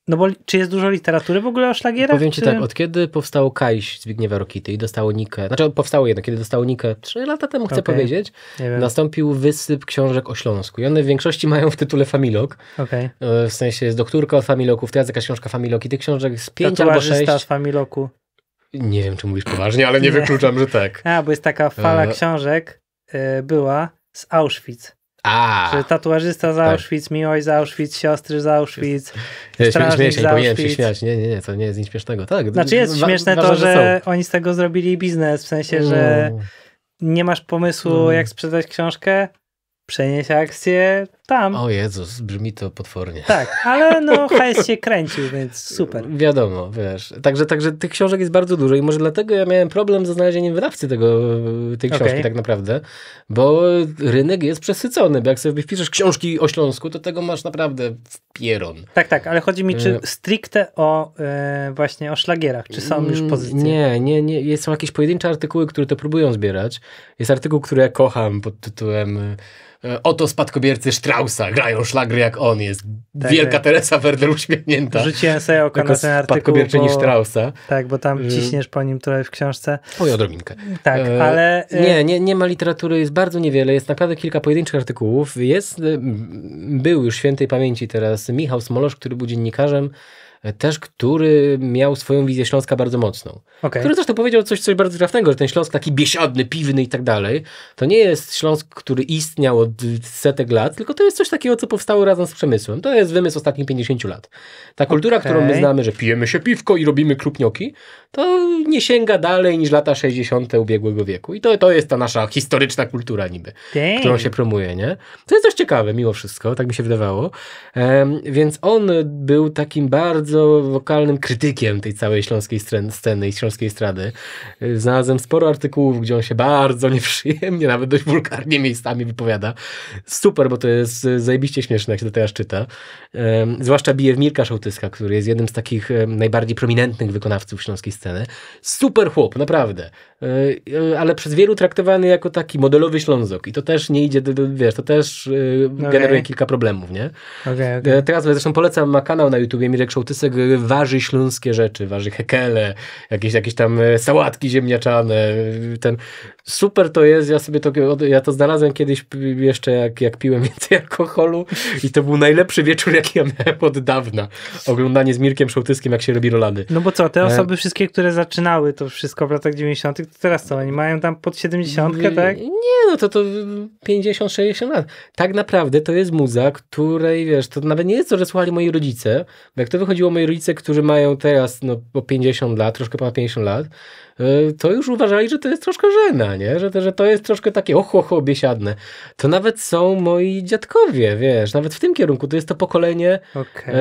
no bo czy jest dużo literatury w ogóle o szlagierach? Powiem ci czy... tak, od kiedy powstało Kajś Zbigniewa Rokity i dostało Nikę, znaczy powstało jedno, kiedy dostało Nikę Trzy lata temu, chcę okay. powiedzieć, nastąpił wysyp książek o Śląsku i one w większości mają w tytule Familok. Okay. E, w sensie jest doktorka od Familoków, teraz jakaś książka Familoki, tych książek z 5 albo 6. z Familoku. Nie wiem, czy mówisz poważnie, ale nie, nie, wykluczam, że tak. A, bo jest taka fala e... książek, e, była, z Auschwitz. A. Że tatuażysta z tak. Auschwitz, tak. miłość z Auschwitz, siostry z Auschwitz, jest... się, z Auschwitz. się śmiać. Nie, nie, nie, to nie jest nic śmiesznego. Tak, znaczy jest śmieszne to, że, oni z tego zrobili biznes, w sensie, że mm. nie masz pomysłu mm. jak sprzedać książkę, przenieś akcję, tam. O Jezus, brzmi to potwornie. Tak, ale no hajs się kręcił, więc super. Wiadomo, wiesz. Także, także tych książek jest bardzo dużo i może dlatego ja miałem problem ze znalezieniem wydawcy tego, tej książki okay. tak naprawdę, bo rynek jest przesycony, bo jak sobie wpiszesz książki o Śląsku, to tego masz naprawdę w pieron. Tak, tak, ale chodzi mi czy y- stricte o e, właśnie o szlagierach, czy są już mm, pozycje? Nie, nie, nie. Są jakieś pojedyncze artykuły, które to próbują zbierać. Jest artykuł, który ja kocham pod tytułem e, Oto spadkobiercy Sztra Krausa, grają szlagry jak on jest. Tak, Wielka tak. Teresa Werder uśmiechnięta. Rzuciłem sobie oko na ten artykuł. Bo, Straussa. Tak, bo tam y- ciśniesz po nim trochę w książce. Oj, odrobinkę. Tak, e, ale... Y- nie, nie, nie ma literatury, jest bardzo niewiele, jest naprawdę kilka pojedynczych artykułów. Jest, był już świętej pamięci teraz Michał Smolosz, który był dziennikarzem, E, też, który miał swoją wizję Śląska bardzo mocną. Okay. Który zresztą powiedział coś, coś bardzo trafnego, że ten Śląsk taki biesiadny, piwny i tak dalej, to nie jest Śląsk, który istniał od setek lat, tylko to jest coś takiego, co powstało razem z przemysłem. To jest wymysł ostatnich 50 lat. Ta kultura, okay. którą my znamy, że pijemy się piwko i robimy krupnioki, to nie sięga dalej niż lata 60. ubiegłego wieku. I to, to jest ta nasza historyczna kultura niby, Dang. którą się promuje, nie? To jest coś ciekawe mimo wszystko, tak mi się wydawało. Um, więc on był takim bardzo bardzo wokalnym krytykiem tej całej śląskiej sceny i śląskiej strady. Y, znalazłem sporo artykułów, gdzie on się bardzo nieprzyjemnie, nawet dość wulgarnie miejscami wypowiada. Super, bo to jest y, zajebiście śmieszne, jak się to teraz czyta. Zwłaszcza bije w Mirka Szołtyska, który jest jednym z takich najbardziej prominentnych wykonawców śląskiej sceny. Super chłop, naprawdę. E, e, ale przez wielu traktowany jako taki modelowy Ślązok i to też nie idzie, wiesz, to też e, okay. generuje kilka problemów, nie? Okay, okay. Teraz zresztą polecam, ma kanał na YouTubie Mirek Szołtysek, waży śląskie rzeczy, waży hekele, jakieś, jakieś tam sałatki ziemniaczane, ten super to jest, ja sobie to, ja to znalazłem kiedyś jeszcze jak, jak piłem więcej alkoholu i to był najlepszy wieczór, jaki ja miałem od dawna. Oglądanie z Mirkiem Szołtyskim, jak się robi rolady. No bo co, te e, osoby wszystkie, które zaczynały to wszystko w latach 90., to teraz co, oni mają tam pod 70, tak? Nie, no to to 50-60 lat. Tak naprawdę to jest muza, której, wiesz, to nawet nie jest to, że słuchali moi rodzice, bo jak to wychodziło moi rodzice, którzy mają teraz no, po 50 lat, troszkę ponad 50 lat, Y, to już uważali, że to jest troszkę żena, nie? Że, to, że to jest troszkę takie ohoho biesiadne. To nawet są moi dziadkowie, wiesz, nawet w tym kierunku. To jest to pokolenie, okay.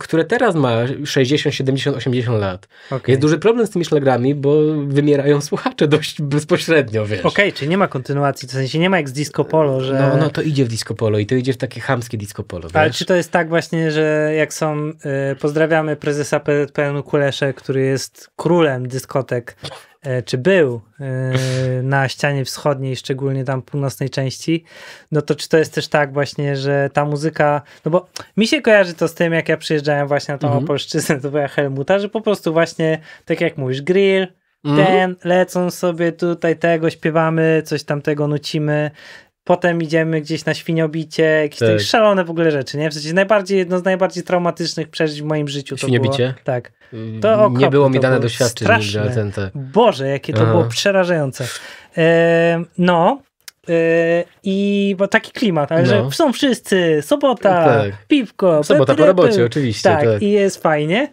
które teraz ma 60, 70, 80 lat. Okay. Jest duży problem z tymi szlagrami, bo wymierają słuchacze dość bezpośrednio, wiesz. Okej, okay, czy nie ma kontynuacji, w sensie nie ma jak z Disco Polo, że... No, no to idzie w Disco Polo i to idzie w takie chamskie Disco Polo, wiesz? Ale czy to jest tak właśnie, że jak są... Y, pozdrawiamy prezesa pełnu Kulesze, który jest królem dyskotek E, czy był e, na ścianie wschodniej, szczególnie tam północnej części, no to czy to jest też tak właśnie, że ta muzyka, no bo mi się kojarzy to z tym, jak ja przyjeżdżałem właśnie na tą mhm. Opolszczyznę, to była Helmuta, że po prostu właśnie, tak jak mówisz, grill, mhm. ten, lecą sobie tutaj tego, śpiewamy, coś tamtego nucimy, potem idziemy gdzieś na świniobicie, jakieś tak. szalone w ogóle rzeczy, nie? W sensie najbardziej, jedno z najbardziej traumatycznych przeżyć w moim życiu to Świniobicie? Było, tak. Mm, to okropne, Nie było mi dane doświadczyć. Nigdy, ten, Boże, jakie to Aha. było przerażające. E, no, e, i bo taki klimat, ale no. że są wszyscy, sobota, tak. piwko. Sobota po robocie, oczywiście. Tak, tak, i jest fajnie.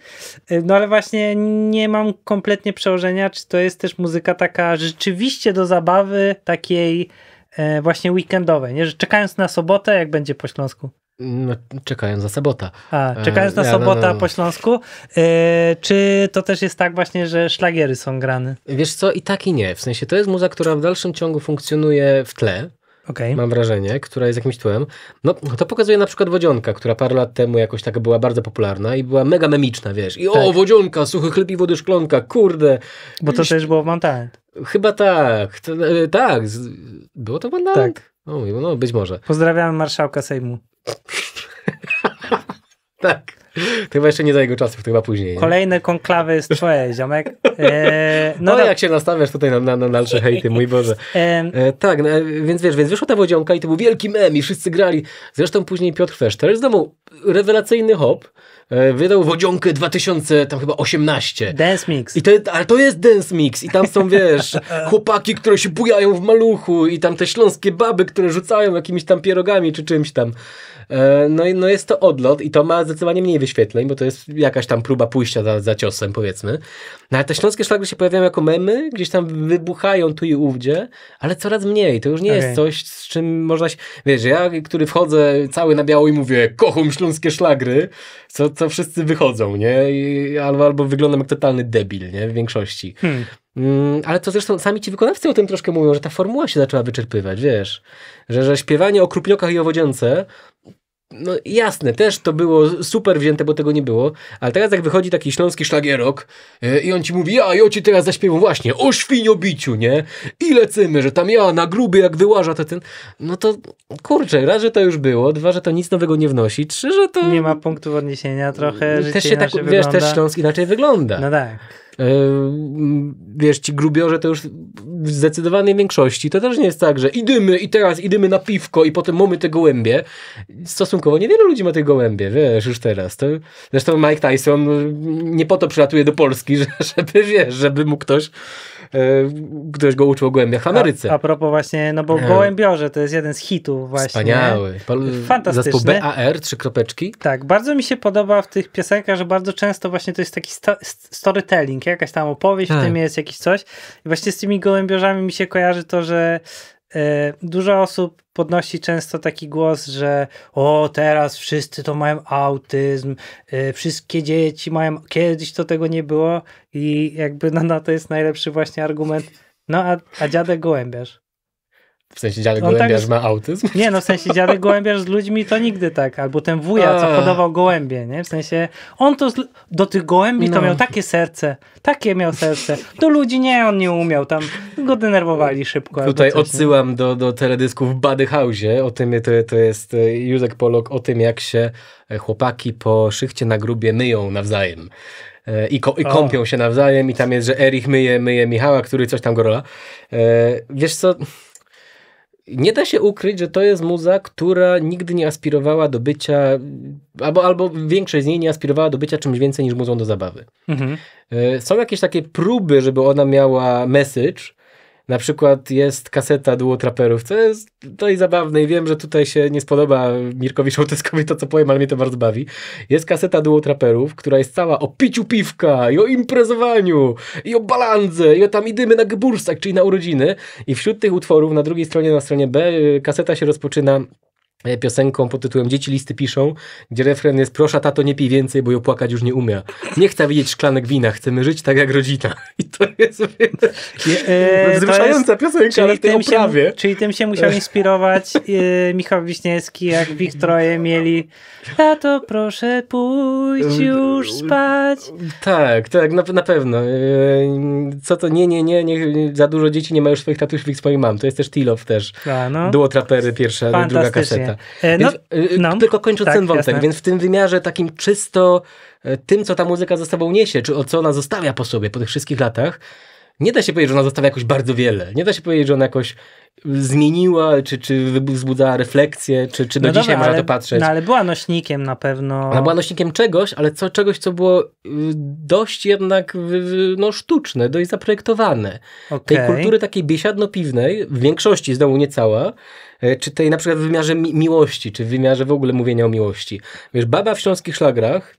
E, no ale właśnie nie mam kompletnie przełożenia, czy to jest też muzyka taka rzeczywiście do zabawy, takiej E, właśnie weekendowe, nie? Że czekając na sobotę, jak będzie po śląsku? No, czekając za sobota. A, e, czekając na ja, sobota no, no, po Śląsku. Yy, czy to też jest tak właśnie, że szlagiery są grane? Wiesz co, i tak i nie. W sensie to jest muza, która w dalszym ciągu funkcjonuje w tle. Okay. Mam wrażenie, która jest jakimś tłem. No to pokazuje na przykład Wodzionka, która parę lat temu jakoś taka była bardzo popularna i była mega memiczna, wiesz. I tak. o, Wodzionka, suchy chleb i wody szklonka, kurde. Bo to też było w Talent. Chyba tak. To, e, tak. Było to Van Tak. O, no, być może. Pozdrawiamy marszałka Sejmu. tak. To chyba jeszcze nie za jego czasów, chyba później. Nie? Kolejne konklawy z twoje, ziomek. E, no, no jak się nastawiasz tutaj na, na, na dalsze hejty, mój Boże. E, tak, no, więc wiesz, więc wyszła ta wodzionka i to był wielki mem i wszyscy grali. Zresztą później Piotr Feszter z domu, rewelacyjny hop, E, wydał Wodzionkę 2000, tam chyba 18. Dance Mix. I to, ale to jest Dance Mix i tam są, wiesz, chłopaki, które się bujają w maluchu i tam te śląskie baby, które rzucają jakimiś tam pierogami czy czymś tam. E, no, no jest to odlot i to ma zdecydowanie mniej wyświetleń, bo to jest jakaś tam próba pójścia za, za ciosem, powiedzmy. No ale te śląskie szlagry się pojawiają jako memy, gdzieś tam wybuchają tu i ówdzie, ale coraz mniej. To już nie okay. jest coś, z czym można się... Wiesz, ja, który wchodzę cały na biało i mówię kocham śląskie szlagry, co, co wszyscy wychodzą, nie? I, albo, albo wyglądam jak totalny debil, nie? W większości. Hmm. Mm, ale to zresztą sami ci wykonawcy o tym troszkę mówią, że ta formuła się zaczęła wyczerpywać, wiesz, że, że śpiewanie o krupniokach i o no jasne, też to było super wzięte, bo tego nie było, ale teraz jak wychodzi taki śląski szlagierok yy, i on ci mówi, a ja ci teraz zaśpiewam właśnie o świniobiciu, nie? I lecymy, że tam ja na gruby jak wyłaża to ten... No to kurczę, raz, że to już było, dwa, że to nic nowego nie wnosi, trzy, że to... Nie ma punktu odniesienia trochę, Też się tak, wiesz, wygląda. też Śląsk inaczej wygląda. No tak. Yy, wiesz, ci grubiorze to już w zdecydowanej większości, to też nie jest tak, że idymy i teraz idymy na piwko i potem mamy te gołębie. Stosunkowo niewiele ludzi ma te gołębie, wiesz, już teraz. To, zresztą Mike Tyson nie po to przylatuje do Polski, żeby, wiesz, żeby mu ktoś E, ktoś go uczył o gołębiach w Ameryce. A, a propos właśnie, no bo e. Gołębiorze to jest jeden z hitów właśnie. Wspaniały. Fantastyczny. Zespół BAR, trzy kropeczki. Tak, bardzo mi się podoba w tych piosenkach, że bardzo często właśnie to jest taki storytelling, jakaś tam opowieść tak. w tym jest, jakiś coś. I właśnie z tymi gołębiorzami mi się kojarzy to, że E, dużo osób podnosi często taki głos, że o, teraz wszyscy to mają autyzm, e, wszystkie dzieci mają, kiedyś to tego nie było i jakby no, no to jest najlepszy właśnie argument. No a, a dziadek gołębiarz. W sensie dziadek no, tak, gołębiarz tak, ma autyzm? Nie, no w sensie dziadek gołębiarz z ludźmi to nigdy tak. Albo ten wuja, co hodował gołębie, nie? W sensie on to z, do tych gołębi no. to miał takie serce, takie miał serce. Do ludzi nie, on nie umiał, tam go denerwowali szybko. Tutaj coś, odsyłam do, do teledysków w Bady House, o tym to, to jest e, Józek Polok, o tym jak się e, chłopaki po szychcie na grubie myją nawzajem. E, I, ko- i, kąpią o. się nawzajem i tam jest, że Erich myje, myje Michała, który coś tam gorola. wiesz co, nie da się ukryć, że to jest muza, która nigdy nie aspirowała do bycia, albo, albo większość z niej nie aspirowała do bycia czymś więcej niż muzą do zabawy. Mhm. E, są jakieś takie próby, żeby ona miała message, na przykład jest kaseta duo traperów. co jest i zabawne i wiem, że tutaj się nie spodoba Mirkowi Szołtyskowi to, co powiem, ale mnie to bardzo bawi. Jest kaseta duo traperów, która jest cała o piciu piwka i o imprezowaniu i o balandze i o tam idymy na gebursach, czyli na urodziny. I wśród tych utworów na drugiej stronie, na stronie B y, kaseta się rozpoczyna E, piosenką pod tytułem Dzieci listy piszą, gdzie refren jest proszę tato nie pij więcej, bo ją płakać już nie umie. Nie chcę widzieć szklanek wina, chcemy żyć tak jak rodzina. I to jest e, wzruszająca jest, piosenka, ale w tej oprawie. Się, czyli tym się musiał inspirować e, Michał Wiśniewski, jak w ich troje mieli tato proszę pójdź już spać. Tak, tak, na, na pewno. E, co to, nie, nie, nie, nie, za dużo dzieci nie ma już swoich tatusiów, swoich mam. To jest też Tilow też. A, tak, no. Duo trapery, pierwsza, druga kaseta. No, więc, no, y, y, no. tylko kończąc tak, ten wątek, jasne. więc w tym wymiarze takim czysto e, tym, co ta muzyka ze sobą niesie, czy o co ona zostawia po sobie po tych wszystkich latach, nie da się powiedzieć, że ona zostawia jakoś bardzo wiele. Nie da się powiedzieć, że ona jakoś y, zmieniła, czy, czy wzbudzała refleksję, czy, czy do no dzisiaj dobra, można ale, to patrzeć. No ale była nośnikiem na pewno. Ona była nośnikiem czegoś, ale co, czegoś, co było dość jednak no, sztuczne, dość zaprojektowane. Okay. Tej kultury takiej biesiadno-piwnej, w większości, znowu nie cała, E, czy tej na przykład w wymiarze mi miłości, czy w wymiarze w ogóle mówienia o miłości. Wiesz, baba w śląskich szlagrach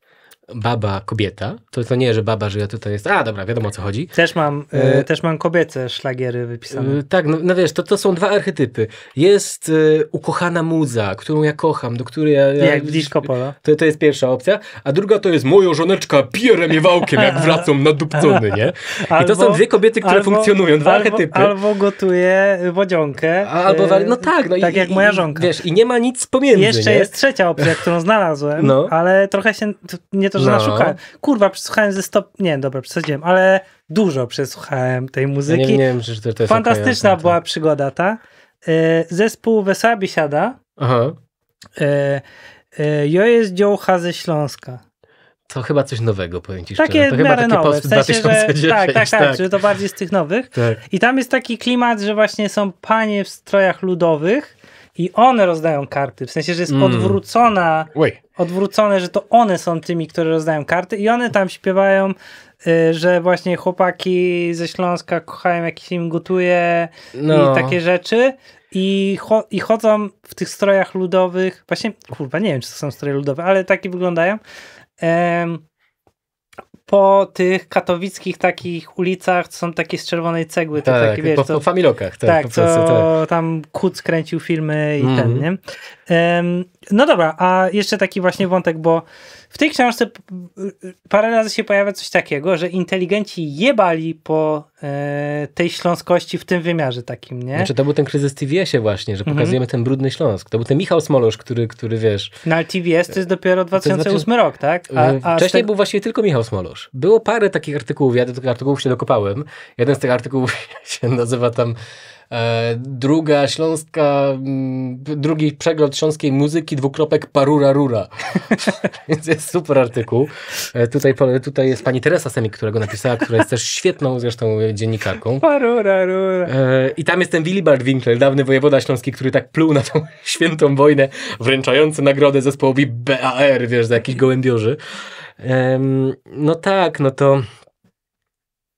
baba kobieta, to, to nie, że baba, że ja tutaj jest, a dobra, wiadomo o co chodzi. Też mam, e, e, też mam kobiece szlagiery wypisane. E, tak, no, no, wiesz, to, to są dwa archetypy. Jest e, ukochana muza, którą ja kocham, do której ja... ja jak blisko pola. To, to jest pierwsza opcja, a druga to jest moja żoneczka pierem je wałkiem, jak wracam na dupcony, nie? Albo, I to są dwie kobiety, które albo, funkcjonują, dwa albo, archetypy. Albo gotuje wodzionkę. Albo, no tak. No tak i, jak i, moja żonka. Wiesz, i nie ma nic pomiędzy, Jeszcze nie? jest trzecia opcja, którą znalazłem, no. ale trochę się nie to to, że no. naszukałem. Kurwa, przesłuchałem ze stop... Nie, dobra, przesadziłem, ale dużo przesłuchałem tej muzyki. Ja nie, nie wiem, to jest Fantastyczna była przygoda ta. E, zespół Wesoła siada. Aha. E, e, jo jest dziołcha ze Śląska. To chyba coś nowego, powiem ci takie szczerze. To chyba takie nowe, w sensie, że, tak, tak, tak, tak, że to bardziej z tych nowych. Tak. I tam jest taki klimat, że właśnie są panie w strojach ludowych, i one rozdają karty, w sensie, że jest mm. odwrócona, odwrócone, że to one są tymi, które rozdają karty i one tam śpiewają, y, że właśnie chłopaki ze Śląska kochają, jak się im gotuje no. i takie rzeczy. I, cho I chodzą w tych strojach ludowych, właśnie, kurwa, nie wiem, czy to są stroje ludowe, ale takie wyglądają. Ehm, po tych katowickich takich ulicach są takie z czerwonej cegły. Tak, to takie, wiesz, po, po familokach. Tak, tak, po prostu, tak. tam Kuc kręcił filmy i mm -hmm. ten, mhm. nie? Um, no dobra, a jeszcze taki właśnie wątek, bo w tej książce parę razy się pojawia coś takiego, że inteligenci jebali po e, tej śląskości w tym wymiarze takim, nie? Znaczy to był ten kryzys TVS-ie właśnie, że mhm. pokazujemy mm -hmm. ten brudny Śląsk. To był ten Michał Smolusz, który, który wiesz... No ale TVS to jest dopiero 2008 to znaczy, rok, tak? A, a wcześniej był właściwie tylko Michał Smolusz. Było parę takich artykułów, ja do tych artykułów się dokopałem. Jeden z tych artykułów się nazywa tam E, druga śląska, mm, drugi przegląd śląskiej muzyki, dwukropek parura rura. Więc jest super artykuł. E, tutaj, tutaj jest pani Teresa Semik, którego napisała, która jest też świetną zresztą dziennikarką. Parura rura. E, I tam jest ten Willibald Winkler, dawny wojewoda śląski, który tak pluł na tą świętą wojnę, wręczający nagrodę zespołowi BAR, wiesz, za jakichś gołębiorzy. No tak, no to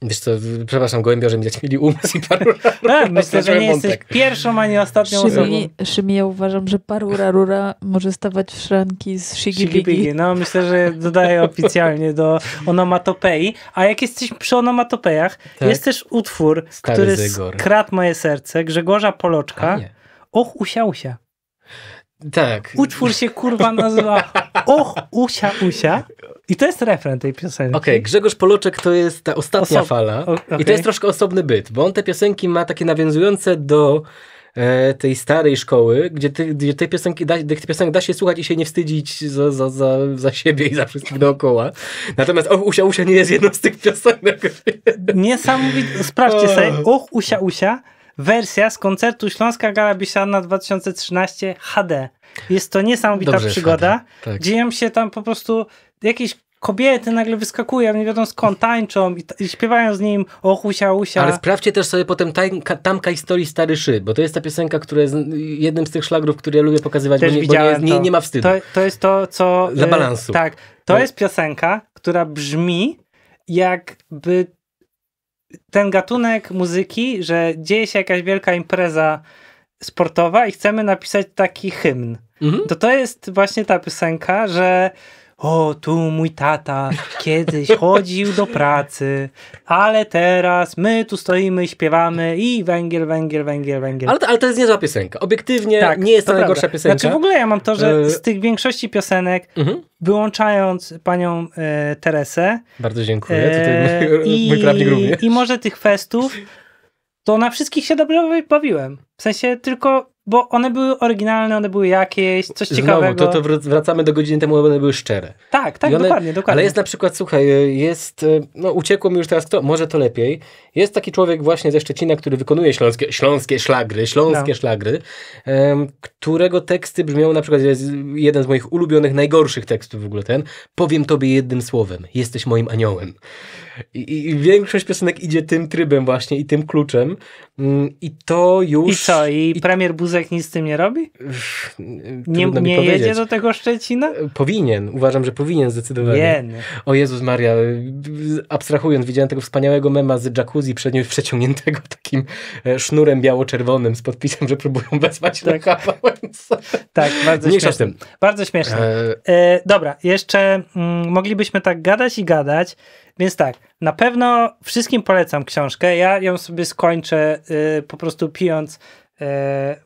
Wiesz co, przepraszam, gołębiarze mi zaćmili umysł i paru Tak, myślę, że nie jesteś mątek. pierwszą ani ostatnią Szymi, osobą. Szymi, ja uważam, że paru rura może stawać w szranki z Shigibigi. No, myślę, że dodaję oficjalnie do onomatopei. A jak jesteśmy przy onomatopejach, tak. jest też utwór, Stary który Zygor. skradł moje serce, Grzegorza Poloczka. Och, usiausia. Tak. Utwór się kurwa nazywa Och, usia, usia. I to jest refren tej piosenki. Okej, okay, Grzegorz Poloczek to jest ta ostatnia Oso fala. O, okay. I to jest troszkę osobny byt, bo on te piosenki ma takie nawiązujące do e, tej starej szkoły, gdzie, ty, gdzie tej piosenki da, tych piosenek da się słuchać i się nie wstydzić za, za, za, za siebie i za wszystkich dookoła. Natomiast Och Usia Usia nie jest jedną z tych piosenek. Niesamowite. Sprawdźcie o. sobie. Och Usia Usia wersja z koncertu Śląska Gala Biesiadna 2013 HD. Jest to niesamowita Dobrze przygoda. tak. Dzieją się tam po prostu jakieś kobiety nagle wyskakują, nie wiadomo skąd, tańczą i, i śpiewają z nim o husia, Ale sprawdźcie też sobie potem tańka, Tamka historii Stary Szy, bo to jest ta piosenka, która jest jednym z tych szlagrów, które ja lubię pokazywać, też bo, nie, bo nie, nie, nie, ma wstydu. To, to jest to, co... Dla balansu. E, tak, to no. jest piosenka, która brzmi jakby ten gatunek muzyki, że dzieje się jakaś wielka impreza sportowa i chcemy napisać taki hymn. Mhm. To to jest właśnie ta piosenka, że o, tu mój tata kiedyś chodził do pracy, ale teraz my tu stoimy, śpiewamy i węgiel, węgiel, węgiel, węgiel. Ale, ale to jest niezła piosenka. Obiektywnie tak, nie jest to, to najgorsza prawda. piosenka. Znaczy w ogóle ja mam to, że y- z tych większości piosenek, mhm. wyłączając panią e, Teresę. Bardzo dziękuję. E, Tutaj mój, e, i, mój prawnik również. I może tych festów, to na wszystkich się dobrze bawiłem. W sensie tylko bo one były oryginalne, one były jakieś, coś Znowu, ciekawego. To, to wracamy do godziny temu, one były szczere. Tak, tak, one, dokładnie, dokładnie. Ale jest na przykład, słuchaj, e, jest, e, no uciekło mi już teraz kto, może to lepiej. Jest taki człowiek właśnie ze Szczecina, który wykonuje śląskie, śląskie szlagry, śląskie no. szlagry, um, którego teksty brzmiały na przykład, jest jeden z moich ulubionych, najgorszych tekstów w ogóle ten, powiem tobie jednym słowem, jesteś moim aniołem. I, I, większość piosenek idzie tym trybem właśnie i tym kluczem. Mm, I to już... I co? I, I... premier Buzek nic z tym nie robi? Nie, nie jedzie do tego Szczecina? E, powinien. Uważam, że powinien zdecydowanie. O Jezus Maria. E, abstrahując, widziałem tego wspaniałego mema z jacuzzi przeciągniętego takim e, sznurem biało-czerwonym z podpisem, że próbują wezwać tak. Lecha Tak, bardzo Mniejsza śmieszne. Bardzo śmieszne. E... E, dobra, jeszcze mm, moglibyśmy tak gadać i gadać. Więc tak, na pewno wszystkim polecam książkę. Ja ją sobie skończę y, po prostu pijąc y,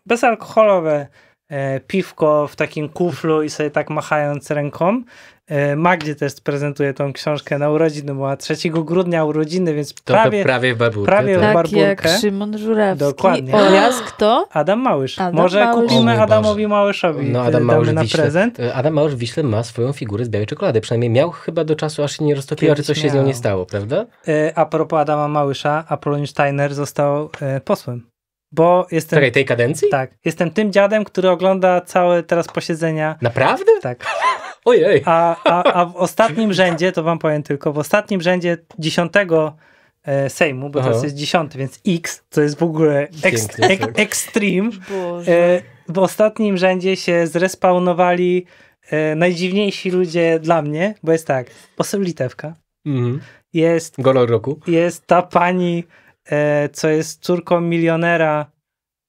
bezalkoholowe y, piwko w takim kuflu i sobie tak machając ręką. E, Magdzie też prezentuje tą książkę na urodziny, była 3 grudnia urodziny, więc prawie, to, to prawie w tak barburkę. Prawie tak w barburkę. jak Szymon Żurawski Dokładnie. oraz kto? Adam Małysz. Adam Może Małysz. kupimy Adamowi Małyszowi no, e, Adam Małysz na Wiśle. prezent. E, Adam Małysz Wiśle ma swoją figurę z białej czekolady, przynajmniej miał chyba do czasu, aż się nie roztopiła, czy coś miał. się z nią nie stało, prawda? A propos Adama Małysza, Apoloniusz Steiner został posłem bo jestem... Czekaj, tej kadencji? Tak. Jestem tym dziadem, który ogląda całe teraz posiedzenia. Naprawdę? Tak. Ojej. A, a, a w ostatnim rzędzie, to wam powiem tylko, w ostatnim rzędzie dziesiątego e, Sejmu, bo Aha. teraz jest dziesiąty, więc X, to jest w ogóle extreme. Tak. ek, E, w ostatnim rzędzie się zrespawnowali e, najdziwniejsi ludzie dla mnie, bo jest tak, poseł Litewka, mhm. jest... Golor roku. Jest ta pani, e, co jest córką milionera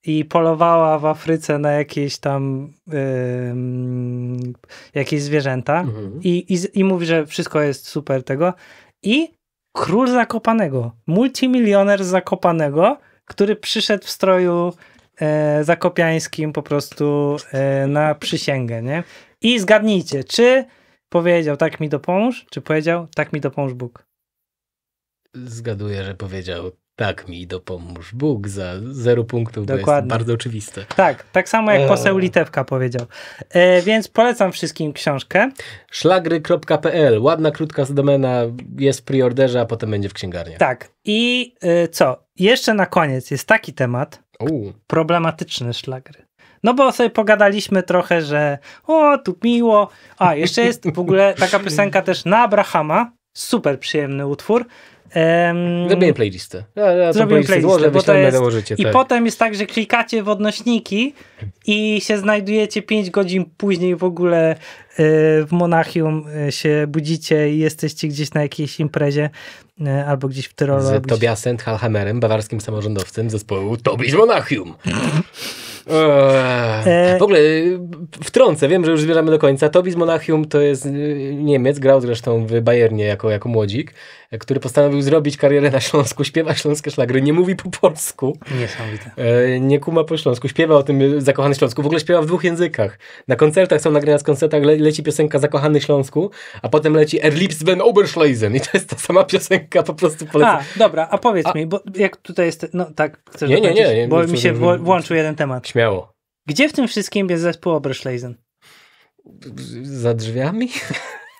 i polowała w Afryce na jakieś tam yy, jakieś zwierzęta mhm. I, i, i mówi, że wszystko jest super tego i król Zakopanego, multimilioner Zakopanego, który przyszedł w stroju e, zakopiańskim po prostu e, na przysięgę, nie? I zgadnijcie, czy powiedział tak mi dopomóż, czy powiedział tak mi dopomóż Bóg? Zgaduję, że powiedział tak mi dopomóż Bóg za zero punktów, Dokładnie. bo jest bardzo oczywiste. Tak, tak samo jak e. poseł Litewka powiedział. E, więc polecam wszystkim książkę. Szlagry.pl, ładna, krótka domena, jest w preorderze, a potem będzie w księgarni. Tak, i e, co? Jeszcze na koniec jest taki temat, U. problematyczny szlagry. No bo sobie pogadaliśmy trochę, że o, tu miło. A, jeszcze jest w ogóle taka piosenka też na Abrahama, super przyjemny utwór. Zrobimy playlistę. Ja, ja Zrobimy playlistę, bo to jest, I tak. potem jest tak, że klikacie w odnośniki i się znajdujecie 5 godzin później w ogóle e, w Monachium e, się budzicie i jesteście gdzieś na jakiejś imprezie e, albo gdzieś w Tyrolu. Z gdzieś... Tobiasem Halhamerem, bawarskim samorządowcem zespołu Tobis Monachium. Eee. W ogóle wtrącę, wiem, że już zbieramy do końca. Tobis Monachium to jest Niemiec, grał zresztą w Bayernie jako, jako młodzik który postanowił zrobić karierę na Śląsku, śpiewa śląskie szlagry, nie mówi po polsku. Niesamowite. E, nie kuma po śląsku, śpiewa o tym Zakochany Śląsku, w ogóle śpiewa w dwóch językach. Na koncertach są nagrania z koncertach, le leci piosenka Zakochany Śląsku, a potem leci Erlipsben Oberschleisen i to jest ta sama piosenka, po prostu polecam. A, dobra, a powiedz a... mi, bo jak tutaj jest, no tak, chcę nie, nie, nie, nie, bo mi się włączył jeden temat. Śmiało. Gdzie w tym wszystkim jest zespół Oberschleisen? Za drzwiami?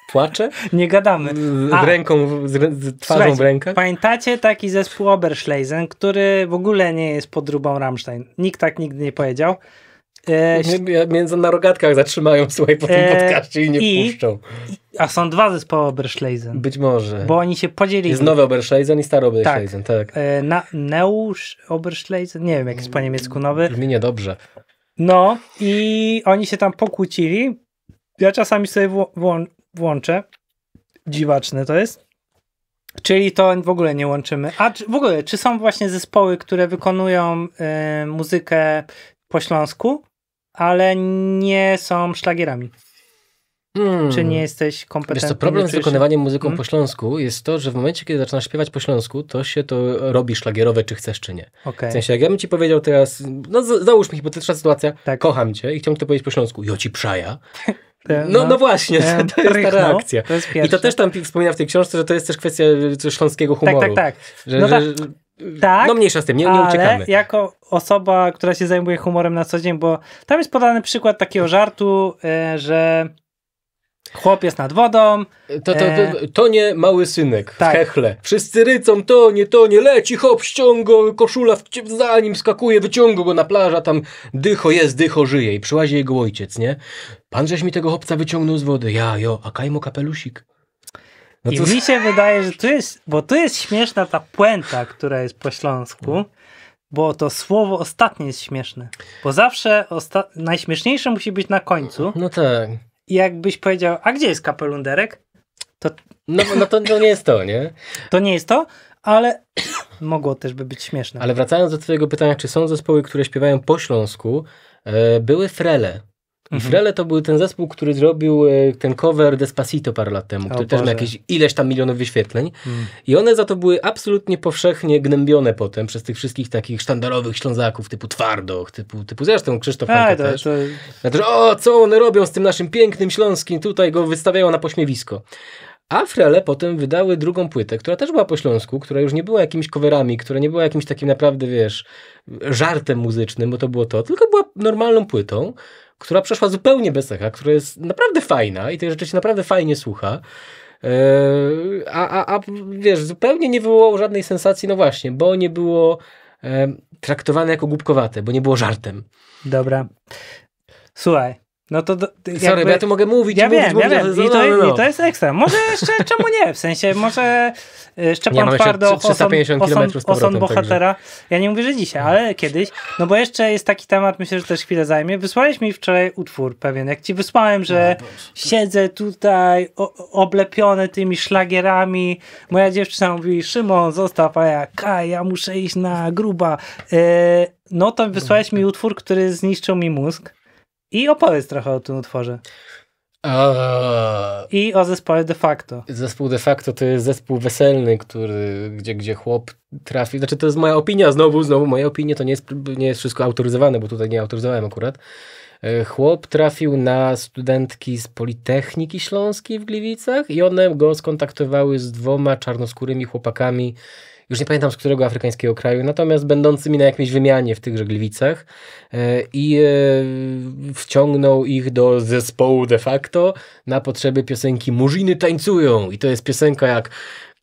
Płacze? Nie gadamy. z ręką, z, z twarzą w rękę. Pamiętacie taki zespół Oberschleisen, który w ogóle nie jest pod rubą Rammstein. Nikt tak nigdy nie powiedział. E, mnie, między na rogatkach zatrzymają, słuchaj, po tym podcastie podcaście i nie i, puszczą. a są dwa zespoły Oberschleisen. Być może. Bo oni się podzielili. Jest nowy Oberschleisen i stary Oberschleisen, tak. tak. E, na, Neusz Oberschleisen? Nie wiem, jak jest po mm, niemiecku nowy. Brzmi dobrze. No i oni się tam pokłócili. Ja czasami sobie wło- włączę. Dziwaczne to jest. Czyli to w ogóle nie łączymy. A czy, w ogóle, czy są właśnie zespoły, które wykonują y, muzykę po śląsku, ale nie są szlagierami? Hmm. Czy nie jesteś kompetentny? Wiesz co, problem z wykonywaniem muzyką hmm? po śląsku jest to, że w momencie, kiedy zaczynasz śpiewać po śląsku, to się to robi szlagierowe, czy chcesz, czy nie. Okay. W sensie, jak ja bym ci powiedział teraz, no załóżmy hipotetyczna sytuacja, tak. kocham cię i chciałbym to powiedzieć po śląsku, jo ci przaja, no, no, no właśnie, ten, to jest rychno, ta reakcja. To jest I to też tam wspomina w tej książce, że to jest też kwestia śląskiego y, humoru. Tak, tak, tak. Że, no, tak, że, tak, no mniejsza z tym, nie, nie ale uciekamy. jako osoba, która się zajmuje humorem na co dzień, bo tam jest podany przykład takiego żartu, y, że Chłop jest nad wodą. To, to, to, e, to nie mały synek tak. w hechle. Wszyscy rycą, to nie, to nie, leci, hop, ściągo, koszula w, za nim skakuje, wyciągo go na plaża, tam dycho jest, dycho żyje i przyłazi jego ojciec, nie? Pan żeś mi tego chłopca wyciągnął z wody, ja, jo, a kajmo kapelusik. No I mi się wydaje, że tu jest, bo tu jest śmieszna ta puenta, która jest po śląsku, no. bo to słowo ostatnie jest śmieszne. Bo zawsze najśmieszniejsze musi być na końcu. No tak jakbyś powiedział, a gdzie jest kapelunderek? To... No, no to, to nie jest to, nie? To nie jest to, ale mogło też by być śmieszne. Ale wracając do twojego pytania, czy są zespoły, które śpiewają po śląsku? E, były frele. I Frele mhm. to był ten zespół, który zrobił e, ten cover Despacito parę lat temu, o który Boże. też ma jakieś ileś tam milionów wyświetleń. Mm. I one za to były absolutnie powszechnie gnębione potem przez tych wszystkich takich sztandarowych ślązaków typu Twardoch, typu, typu zresztą Krzysztof A, tak, Hanka to, też. To... Ja O, co one robią z tym naszym pięknym śląskim, tutaj go wystawiają na pośmiewisko. A Frele potem wydały drugą płytę, która też była po śląsku, która już nie była jakimiś coverami, która nie była jakimś takim naprawdę, wiesz, żartem muzycznym, bo to było to, tylko była normalną płytą, która przeszła zupełnie bez echa, która jest naprawdę fajna i tej rzeczy się naprawdę fajnie słucha. E, a, a, a wiesz, zupełnie nie wywołało żadnej sensacji, no właśnie, bo nie było e, traktowane jako głupkowate, bo nie było żartem. Dobra. Słuchaj, no to. Do, jakby... Sorry, ja tu mogę mówić. Ja wiem, mówić, ja wiem. I to, no, no, no. I to jest ekstra. Może jeszcze, czemu nie? W sensie, może y, Szczepan Twardo, 350 oson, km z powrotem, tak. bohatera. Także. Ja nie mówię, że dzisiaj, ale kiedyś. No bo jeszcze jest taki temat, myślę, że też chwilę zajmie. Wysłałeś mi wczoraj utwór pewien. Jak ci wysłałem, że no, siedzę tutaj o, oblepiony tymi szlagierami. Moja dziewczyna mówi, Szymon, zostaw, a ja, Kaj, ja muszę iść na gruba. Y, no to wysłałeś no, mi tak. utwór, który zniszczył mi mózg. I opowiedz trochę o tym utworze. Eee, I o zespole de facto. Zespół de facto to jest zespół weselny, który, gdzie, gdzie chłop trafi. Znaczy, to jest moja opinia, znowu, znowu moja opinia, to nie jest, nie jest wszystko autoryzowane, bo tutaj nie autoryzowałem akurat. Eee, chłop trafił na studentki z Politechniki Śląskiej w Gliwicach i one go skontaktowały z dwoma czarnoskórymi chłopakami już nie pamiętam z którego afrykańskiego kraju, natomiast będącymi na jakiejś wymianie w tych Gliwicach e, i e, wciągnął ich do zespołu de facto na potrzeby piosenki Murzyny tańcują i to jest piosenka jak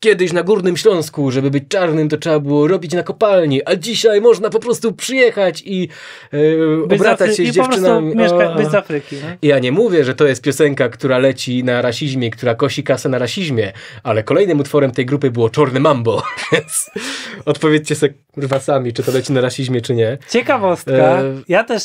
Kiedyś na Górnym Śląsku, żeby być czarnym, to trzeba było robić na kopalni, a dzisiaj można po prostu przyjechać i yy, obracać Afry- się z dziewczynami. Mieszka- być z Afryki. Nie? No. Ja nie mówię, że to jest piosenka, która leci na rasizmie, która kosi kasę na rasizmie, ale kolejnym utworem tej grupy było Czorny Mambo. Odpowiedzcie sobie kurwa sami, czy to leci na rasizmie, czy nie. Ciekawostka. E... Ja też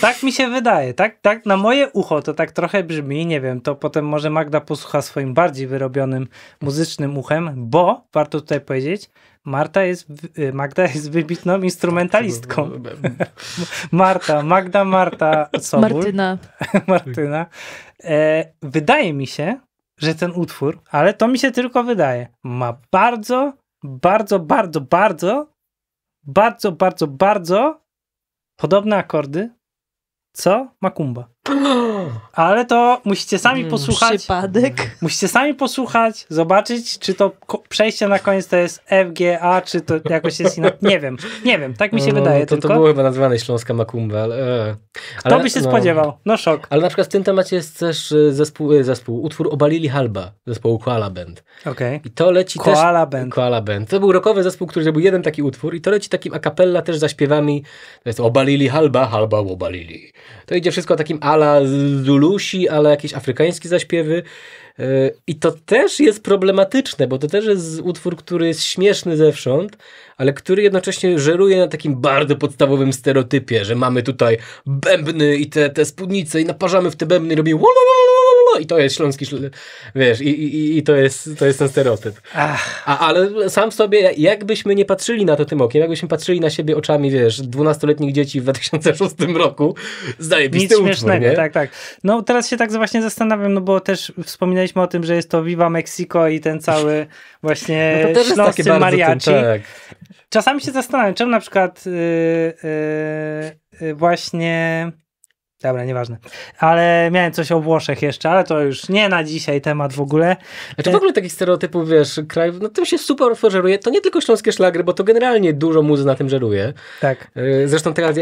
tak mi się wydaje, tak, tak na moje ucho to tak trochę brzmi, nie wiem, to potem może Magda posłucha swoim bardziej wyrobionym muzycznym uchem, bo warto tutaj powiedzieć, Marta jest, y, Magda jest wybitną instrumentalistką. Marta, Magda, Marta Sobul. Martyna. Martyna. E, wydaje mi się, że ten utwór, ale to mi się tylko wydaje, ma bardzo, bardzo, bardzo, bardzo, bardzo, bardzo, bardzo podobne akordy Co? Makumba. Ale to musicie sami hmm, posłuchać. Przypadek. Musicie sami posłuchać, zobaczyć, czy to przejście na koniec to jest FGA, czy to jakoś jest inaczej. Nie wiem, nie wiem, tak mi się no, no wydaje. No, to, tylko. to było chyba nazwane Śląska Makumba. Ale, e. ale, Kto by się no, spodziewał? No szok. Ale na przykład w tym temacie jest też e, zespół, e, zespół utwór Obalili Halba, zespołu Koala Band. Okay. I to leci Koala też... Koala Band. Koala Band. To był rokowy zespół, który zrobił jeden taki utwór i to leci takim a cappella też za śpiewami. To jest Obalili Halba, Halba obalili. To idzie wszystko takim ala ala Lulusi, ala jakieś afrykańskie zaśpiewy. E, I to też jest problematyczne, bo to też jest utwór, który jest śmieszny zewsząd, ale który jednocześnie żeruje na takim bardzo podstawowym stereotypie, że mamy tutaj bębny i te, te spódnice i naparzamy w te bębny i robimy no i to jest śląski, wiesz, i, i, i to, jest, to jest ten stereotyp. A, ale sam w sobie, jakbyśmy nie patrzyli na to tym okiem, jakbyśmy patrzyli na siebie oczami, wiesz, dwunastoletnich dzieci w 2006 roku, zajebisty Nic utwór, tak, tak. No teraz się tak właśnie zastanawiam, no bo też wspominaliśmy o tym, że jest to Viva Mexico i ten cały no właśnie no śląscy mariachi. Tym, tak. Czasami się zastanawiam, czemu na przykład yy, yy, właśnie Dobra, nieważne. Ale miałem coś o Włoszech jeszcze, ale to już nie na dzisiaj temat w ogóle. czy w ogóle takich stereotypów, wiesz, krajów, no tym się super żeruje. To nie tylko śląskie szlagry, bo to generalnie dużo muzy na tym żeruje. Tak. Y, zresztą teraz,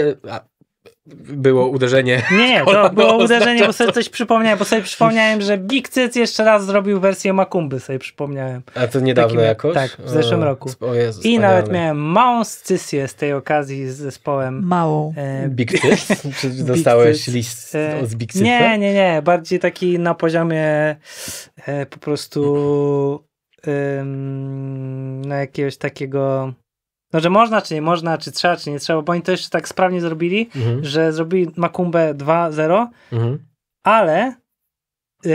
było uderzenie. Nie, to było uderzenie, bo sobie coś przypomniałem, bo sobie przypomniałem, że Big Cyc jeszcze raz zrobił wersję Makumby, sobie przypomniałem. A to niedawno Takim, jakoś? Tak, w zeszłym o, roku. O I wspaniale. nawet miałem małą scysję z tej okazji z zespołem. Małą. E, Big Cyc? Czy dostałeś list z e, Big Cyc? Nie, nie, nie. Bardziej taki na poziomie e, po prostu na no jakiegoś takiego no, że można, czy nie można, czy trzeba, czy nie trzeba, bo oni to jeszcze tak sprawnie zrobili, mhm. że zrobili Makumbę 2.0, mhm. ale y,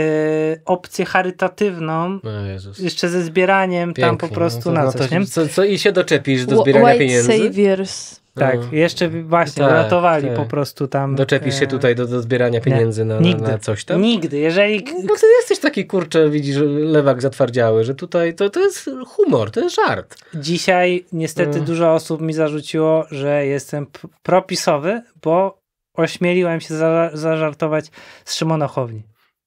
opcję charytatywną no, jeszcze ze zbieraniem Pięknie, tam po no, prostu no to, na coś. No to, co, co, I się doczepisz do zbierania White pieniędzy? Saviors. Tak, no. jeszcze właśnie tak, ratowali tak. po prostu tam. Doczepisz się e, tutaj do, do zbierania pieniędzy na, na, na, coś tam? Nigdy, jeżeli... No ty jesteś taki, kurczę, widzisz, lewak zatwardziały, że tutaj to, to jest humor, to jest żart. Dzisiaj niestety no. dużo osób mi zarzuciło, że jestem propisowy, bo ośmieliłem się za, zażartować z Szymonochowni.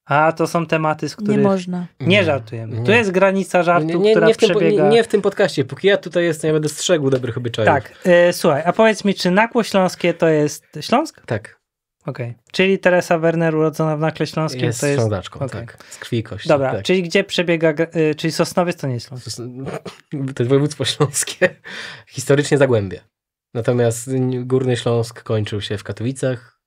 A to są tematy, z których nie można. Nie żartujemy. Nie. Tu jest granica żartu, nie, nie, która nie w przebiega. Tym, nie, w tym podcaście. Póki ja tutaj jestem, ja będę strzegł dobrych obyczajów. Tak. E, słuchaj, a powiedz mi, czy nakło śląskie to jest Śląsk? Tak. Okej. Okay. Czyli Teresa Werner urodzona w Nakle Śląskim jest to jest... Ślądaczką, okay. tak. Z krwi kości, Dobra, tak. czyli gdzie przebiega... E, czyli Sosnowiec to nie jest Śląsk. Sos... To jest województwo śląskie. Historycznie Zagłębie. Natomiast Górny Śląsk kończył się w Katowicach,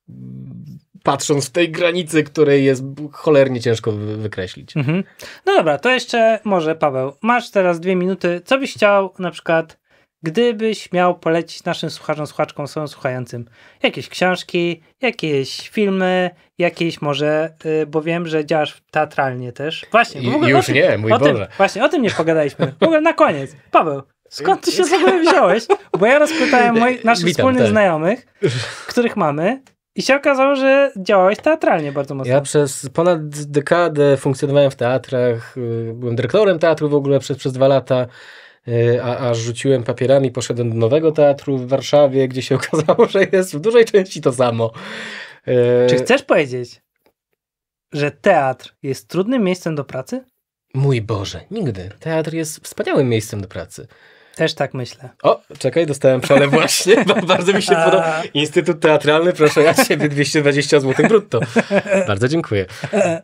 patrząc w tej granicy, której jest cholernie ciężko wykreślić. Mhm. No dobra, to jeszcze może Paweł, masz teraz dwie minuty. Co byś chciał na przykład, gdybyś miał polecić naszym słuchaczom, słuchaczkom, są słuchającym jakieś książki, jakieś filmy, jakieś może, y, bo wiem, że działasz teatralnie też. Właśnie, bo w ogóle Już tym, nie, mój Boże. Tym, właśnie, o tym nie pogadaliśmy. W ogóle na koniec. Paweł, Skąd ty się w ogóle wziąłeś? Bo ja rozpytałem moi, naszych Witam, wspólnych tak. znajomych, których mamy, i się okazało, że działałeś teatralnie bardzo mocno. Ja przez ponad dekadę funkcjonowałem w teatrach, y, byłem dyrektorem teatru w ogóle przez, przez dwa lata, y, a, a rzuciłem papierami, poszedłem do nowego teatru w Warszawie, gdzie się okazało, że jest w dużej części to samo. Y, Czy chcesz powiedzieć, że teatr jest trudnym miejscem do pracy? Mój Boże, nigdy. Teatr jest wspaniałym miejscem do pracy. Też tak myślę. O, czekaj, dostałem przelew właśnie. Bardzo mi się podoba. Instytut Teatralny, proszę, ja ciebie 220 zł brutto. Bardzo dziękuję. E,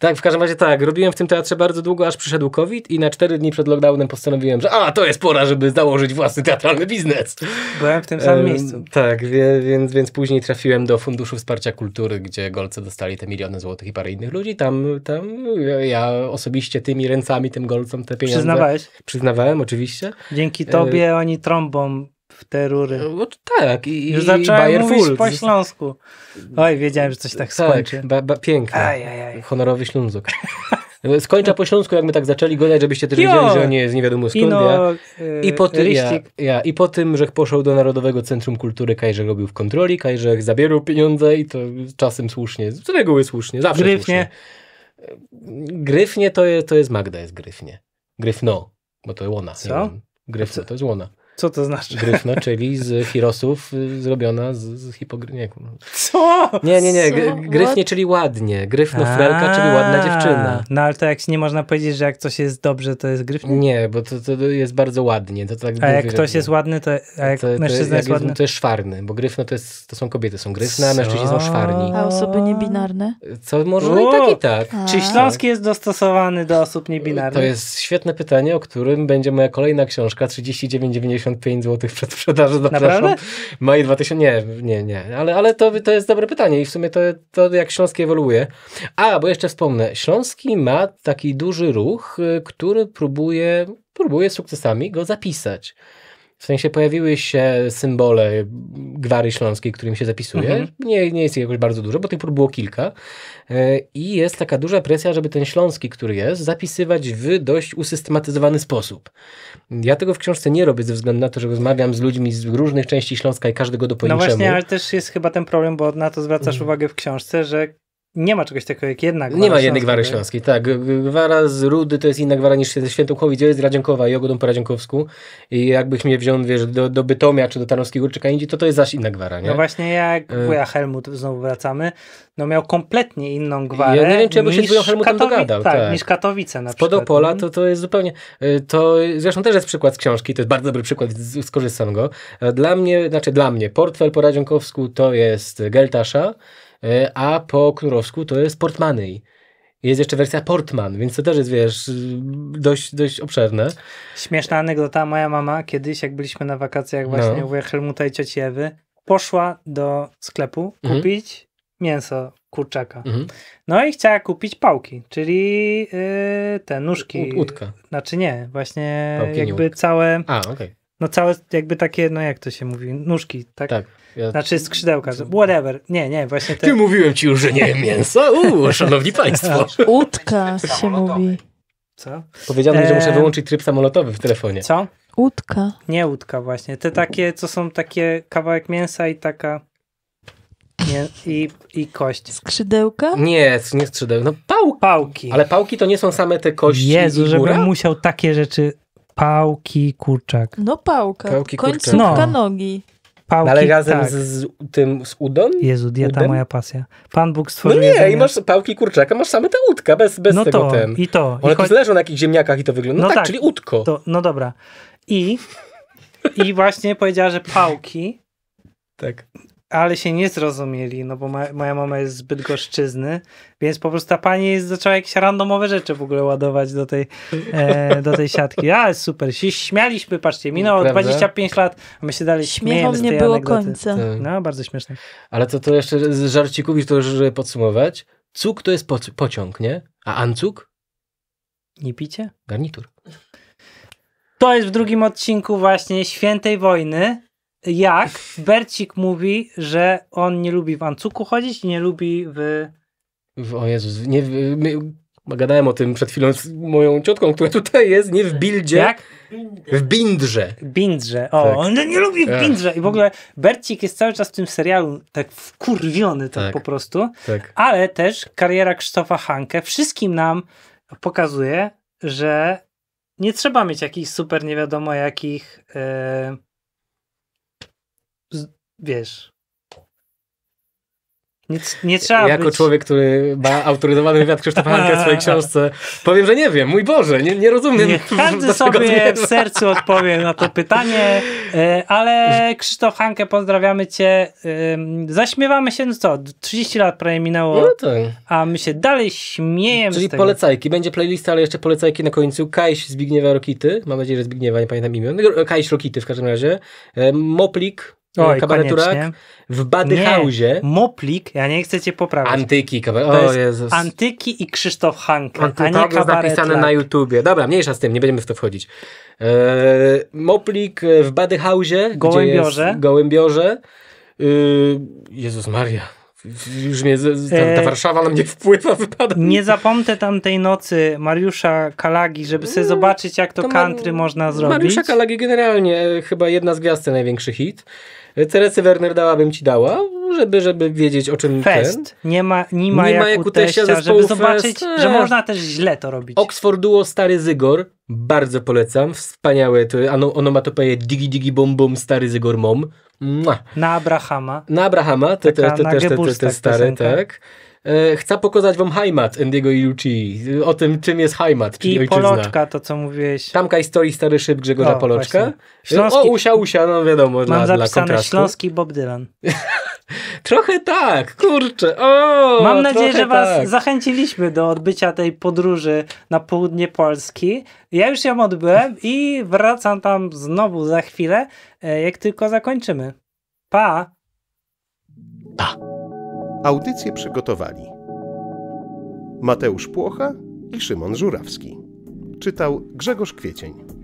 tak, w każdym razie tak. Robiłem w tym teatrze bardzo długo, aż przyszedł COVID i na cztery dni przed lockdownem postanowiłem, że a, to jest pora, żeby założyć własny teatralny biznes. Byłem w tym samym miejscu. Tak, więc, więc później trafiłem do Funduszu Wsparcia Kultury, gdzie Golce dostali te miliony złotych i parę innych ludzi. Tam, tam ja osobiście tymi ręcami, tym Golcom te pieniądze... Przyznawałeś? Przyznawałem, oczywiście. Dzięki tobie ani e, oni trąbą w te rury. No, tak, i, Już zacząłem i po śląsku. Oj, wiedziałem, że coś tak, tak skończy. Ba, pięknie. Ajajaj. Honorowy ślązuk. E, skończa po śląsku, jak my tak zaczęli gadać, żebyście też wiedzieli, że on nie jest nie wiadomo skąd. Ino, ja. E, I, po ty, ja, ja. I po tym, że poszedł do Narodowego Centrum Kultury, Kajrzek robił w kontroli, Kajrzek zabierał pieniądze i to czasem słusznie, z reguły słusznie, zawsze Gryfnie. słusznie. Gryfnie to jest, to jest Magda, jest Gryfnie. Gryfno, bo to łona. Co? Gryfno, to jest łona. Co to znaczy? Gryfno, czyli z Hirosów y, zrobiona z, z hipogrynieku. Co? Nie, nie, nie. Gryfnie, czyli ładnie. Gryfno, felka, czyli ładna dziewczyna. No ale to jak nie można powiedzieć, że jak coś jest dobrze, to jest gryfnie? Nie, bo to, to jest bardzo ładnie. To tak a jak ktoś jest ładny, to a jak to, mężczyzna jest ładny? To jest szwarny, bo gryfno to, jest, to są kobiety, są gryfne, a mężczyźni są szwarni. A osoby niebinarne? Co może no i tak, i tak. Czy Śląski jest dostosowany do osób niebinarnych? To jest świetne pytanie, o którym będzie moja kolejna książka, 39,90 65 zł przed sprzedaży, zapraszam. Naprawdę? Maj 2000, nie, nie, nie, ale, ale to, to jest dobre pytanie i w sumie to, to jak Śląski ewoluuje. A, bo jeszcze wspomnę, Śląski ma taki duży ruch, y, który próbuje, próbuje z sukcesami go zapisać. W sensie pojawiły się symbole Gwary Śląskiej, którym się zapisuje. Mhm. Nie, nie jest ich jakoś bardzo dużo, bo tych prób było kilka. E, I jest taka duża presja, żeby ten śląski, który jest, zapisywać w dość usystematyzowany sposób. Ja tego w książce nie robię ze względu na to, że rozmawiam z ludźmi z różnych części Śląska i każdego do No właśnie, ale też jest chyba ten problem, bo na to zwracasz mhm. uwagę w książce, że nie ma czegoś takiego jak jedna gwara Nie ma jednej gwary śląskiej, tak. Gwara z Rudy to jest inna gwara niż ze Świętochłowi, gdzie jest Radzionkowa i Ogodą po Radzionkowsku. I jakbyś mnie wziął, wiesz, do, do Bytomia czy do Tarnowskiego czy indziej, to to jest zaś inna gwara, nie? No właśnie jak e. Wuja Helmut, znowu wracamy, no miał kompletnie inną gwarę Ja nie wiem, czy ja bym się z Wuja Helmutem Katowi- dogadał. Tak, tak, niż Katowice na przykład. Podopola no. to, to jest zupełnie... E, to zresztą też jest przykład z książki, to jest bardzo dobry przykład, skorzystam go. E, dla mnie, znaczy dla mnie, Portfel po Radzionkowsku to jest Geltasza, E, a po królowsku to jest portmanej. Jest jeszcze wersja Portman, więc to też jest, wiesz, dość, dość obszerne. Śmieszna anegdota. Moja mama kiedyś, jak byliśmy na wakacjach no. właśnie no. u Helmuta i cioci Ewy, poszła do sklepu mhm. kupić mhm. mięso kurczaka. Mhm. No i chciała kupić pałki, czyli yy, te nóżki. U, łódka. Znaczy nie, właśnie pałki, jakby nie całe... A, okej. Okay. No całe jakby takie, no jak to się mówi, nóżki, tak? Tak. Ja... Znaczy skrzydełka, whatever. Nie, nie, właśnie te... Ty mówiłem ci już, że nie jem mięsa? Uuu, szanowni państwo. Utka tak. się mówi. Co? Powiedziałem, e... że muszę e, wyłączyć tryb samolotowy w telefonie. Co? utka Nie utka właśnie. Te takie, co są takie kawałek mięsa i taka... Nie, i, I kość. Skrzydełka? Nie, nie skrzydełka. No pał... Pałki. Ale pałki to nie są same te kości Jezu, żebym musiał takie rzeczy... Pałki, kurczak. No pałka. Pałki, Końcówka no. nogi pałki. No, ale razem tak. z, z, tym, z udon. Jezu, dieta moja pasja. Pan Bóg no stworzył No nie, jedzenie. i masz pałki kurczaka, masz same te łódka, bez, bez no tego to, ten. i to. One choć... leżą na jakichś ziemniakach i to wygląda. No, no tak, tak, czyli łódko. To, no dobra. I, I właśnie powiedziała, że pałki tak ale się nie zrozumieli, no bo ma, moja mama jest zbyt goszczyzny, więc po prostu ta pani zaczęła jakieś randomowe rzeczy w ogóle ładować do tej, e, do tej siatki. A, super, się śmialiśmy, patrzcie, minęło 25 lat, a my się dalej śmiejemy Śmiechom nie było anegdoty. końca. Tak. No, bardzo śmieszne. Ale to, to jeszcze z żarcików, to już żeby podsumować, cuk to jest pociąg, nie? A ancuk? Nie picie? Garnitur. To jest w drugim odcinku właśnie Świętej Wojny jak Bercik mówi, że on nie lubi w Ancuku chodzić i nie lubi w... w o Jezus, nie, my, gadałem o tym przed chwilą z moją ciotką, która tutaj jest, nie w Bildzie. Jak? W Bindrze. Bindrze. O, tak. on no nie lubi w Bindrze. I w ogóle Bercik jest cały czas w tym serialu tak wkurwiony tak, tak po prostu. Tak. Ale też kariera Krzysztofa Hanke wszystkim nam pokazuje, że nie trzeba mieć jakichś super nie wiadomo jakich... Yy wiesz. Nie, nie trzeba Jako być... człowiek, który ma autoryzowany wywiad Krzysztofa Hanka w swojej książce, powiem, że nie wiem, mój Boże, nie, nie rozumiem. każdy sobie w sercu odpowie na to pytanie, e, ale Krzysztof Hankę, pozdrawiamy cię. Zaśmiewamy się, no co, 30 lat prawie minęło, no tak. a my się dalej śmiejemy Czyli polecajki, będzie playlista, ale jeszcze polecajki na końcu. Kajś Zbigniewa Rokity, mam nadzieję, że Zbigniewa, nie pamiętam imion. Kajś Rokity w każdym razie. E, Moplik, Oj, kabareturak w Badyhausie. Moplik, ja nie chcę cię poprawić. Antyki, kabaret. O Jezus. Antyki i Krzysztof Hanka Antyki, a nie napisane na YouTubie. Dobra, mniejsza z tym, nie będziemy w to wchodzić. Eee, Moplik e, w Badyhausie. Gołębiorze. Gdzie jest Gołębiorze. Eee, Jezus Maria. Już mnie, ta, ta e, Warszawa na mnie wpływa, wypada. Nie zapomnę tamtej nocy Mariusza Kalagi, żeby sobie mm, zobaczyć, jak to, to country można zrobić. Mariusza Kalagi generalnie e, chyba jedna z gwiazd największy hit. Ceresy Werner dałabym ci dała, żeby, żeby wiedzieć o czym Fest. ten. Nie ma, nie ma, nie jak, ma jak u teścia, teścia żeby zobaczyć, że można też źle to robić. Oxford Duo Stary Zygor, bardzo polecam. Wspaniałe to onomatopeje digi digi bum bum Stary Zygor mom. Mua. Na Abrahama. Na Abrahama, to ten te, te, te, te, te, te stare, piosenka. tak. E, chcę pokazać wam Heimat Endiego Iucci, o tym czym jest Heimat, czyli I ojczyzna. Poloczka, to co mówiłeś. Tamka historii Stary Szyb Grzegorza o, Poloczka. Śląski... O, Usia, Usia, no wiadomo, Mam dla, zapisane dla Śląski Bob Dylan. Trochę tak, kurczę. O, Mam nadzieję, że Was tak. zachęciliśmy do odbycia tej podróży na południe Polski. Ja już ją odbyłem i wracam tam znowu za chwilę, e, jak tylko zakończymy. Pa! Pa! Audycję przygotowali Mateusz Płocha i Szymon Żurawski. Czytał Grzegorz Kwiecień.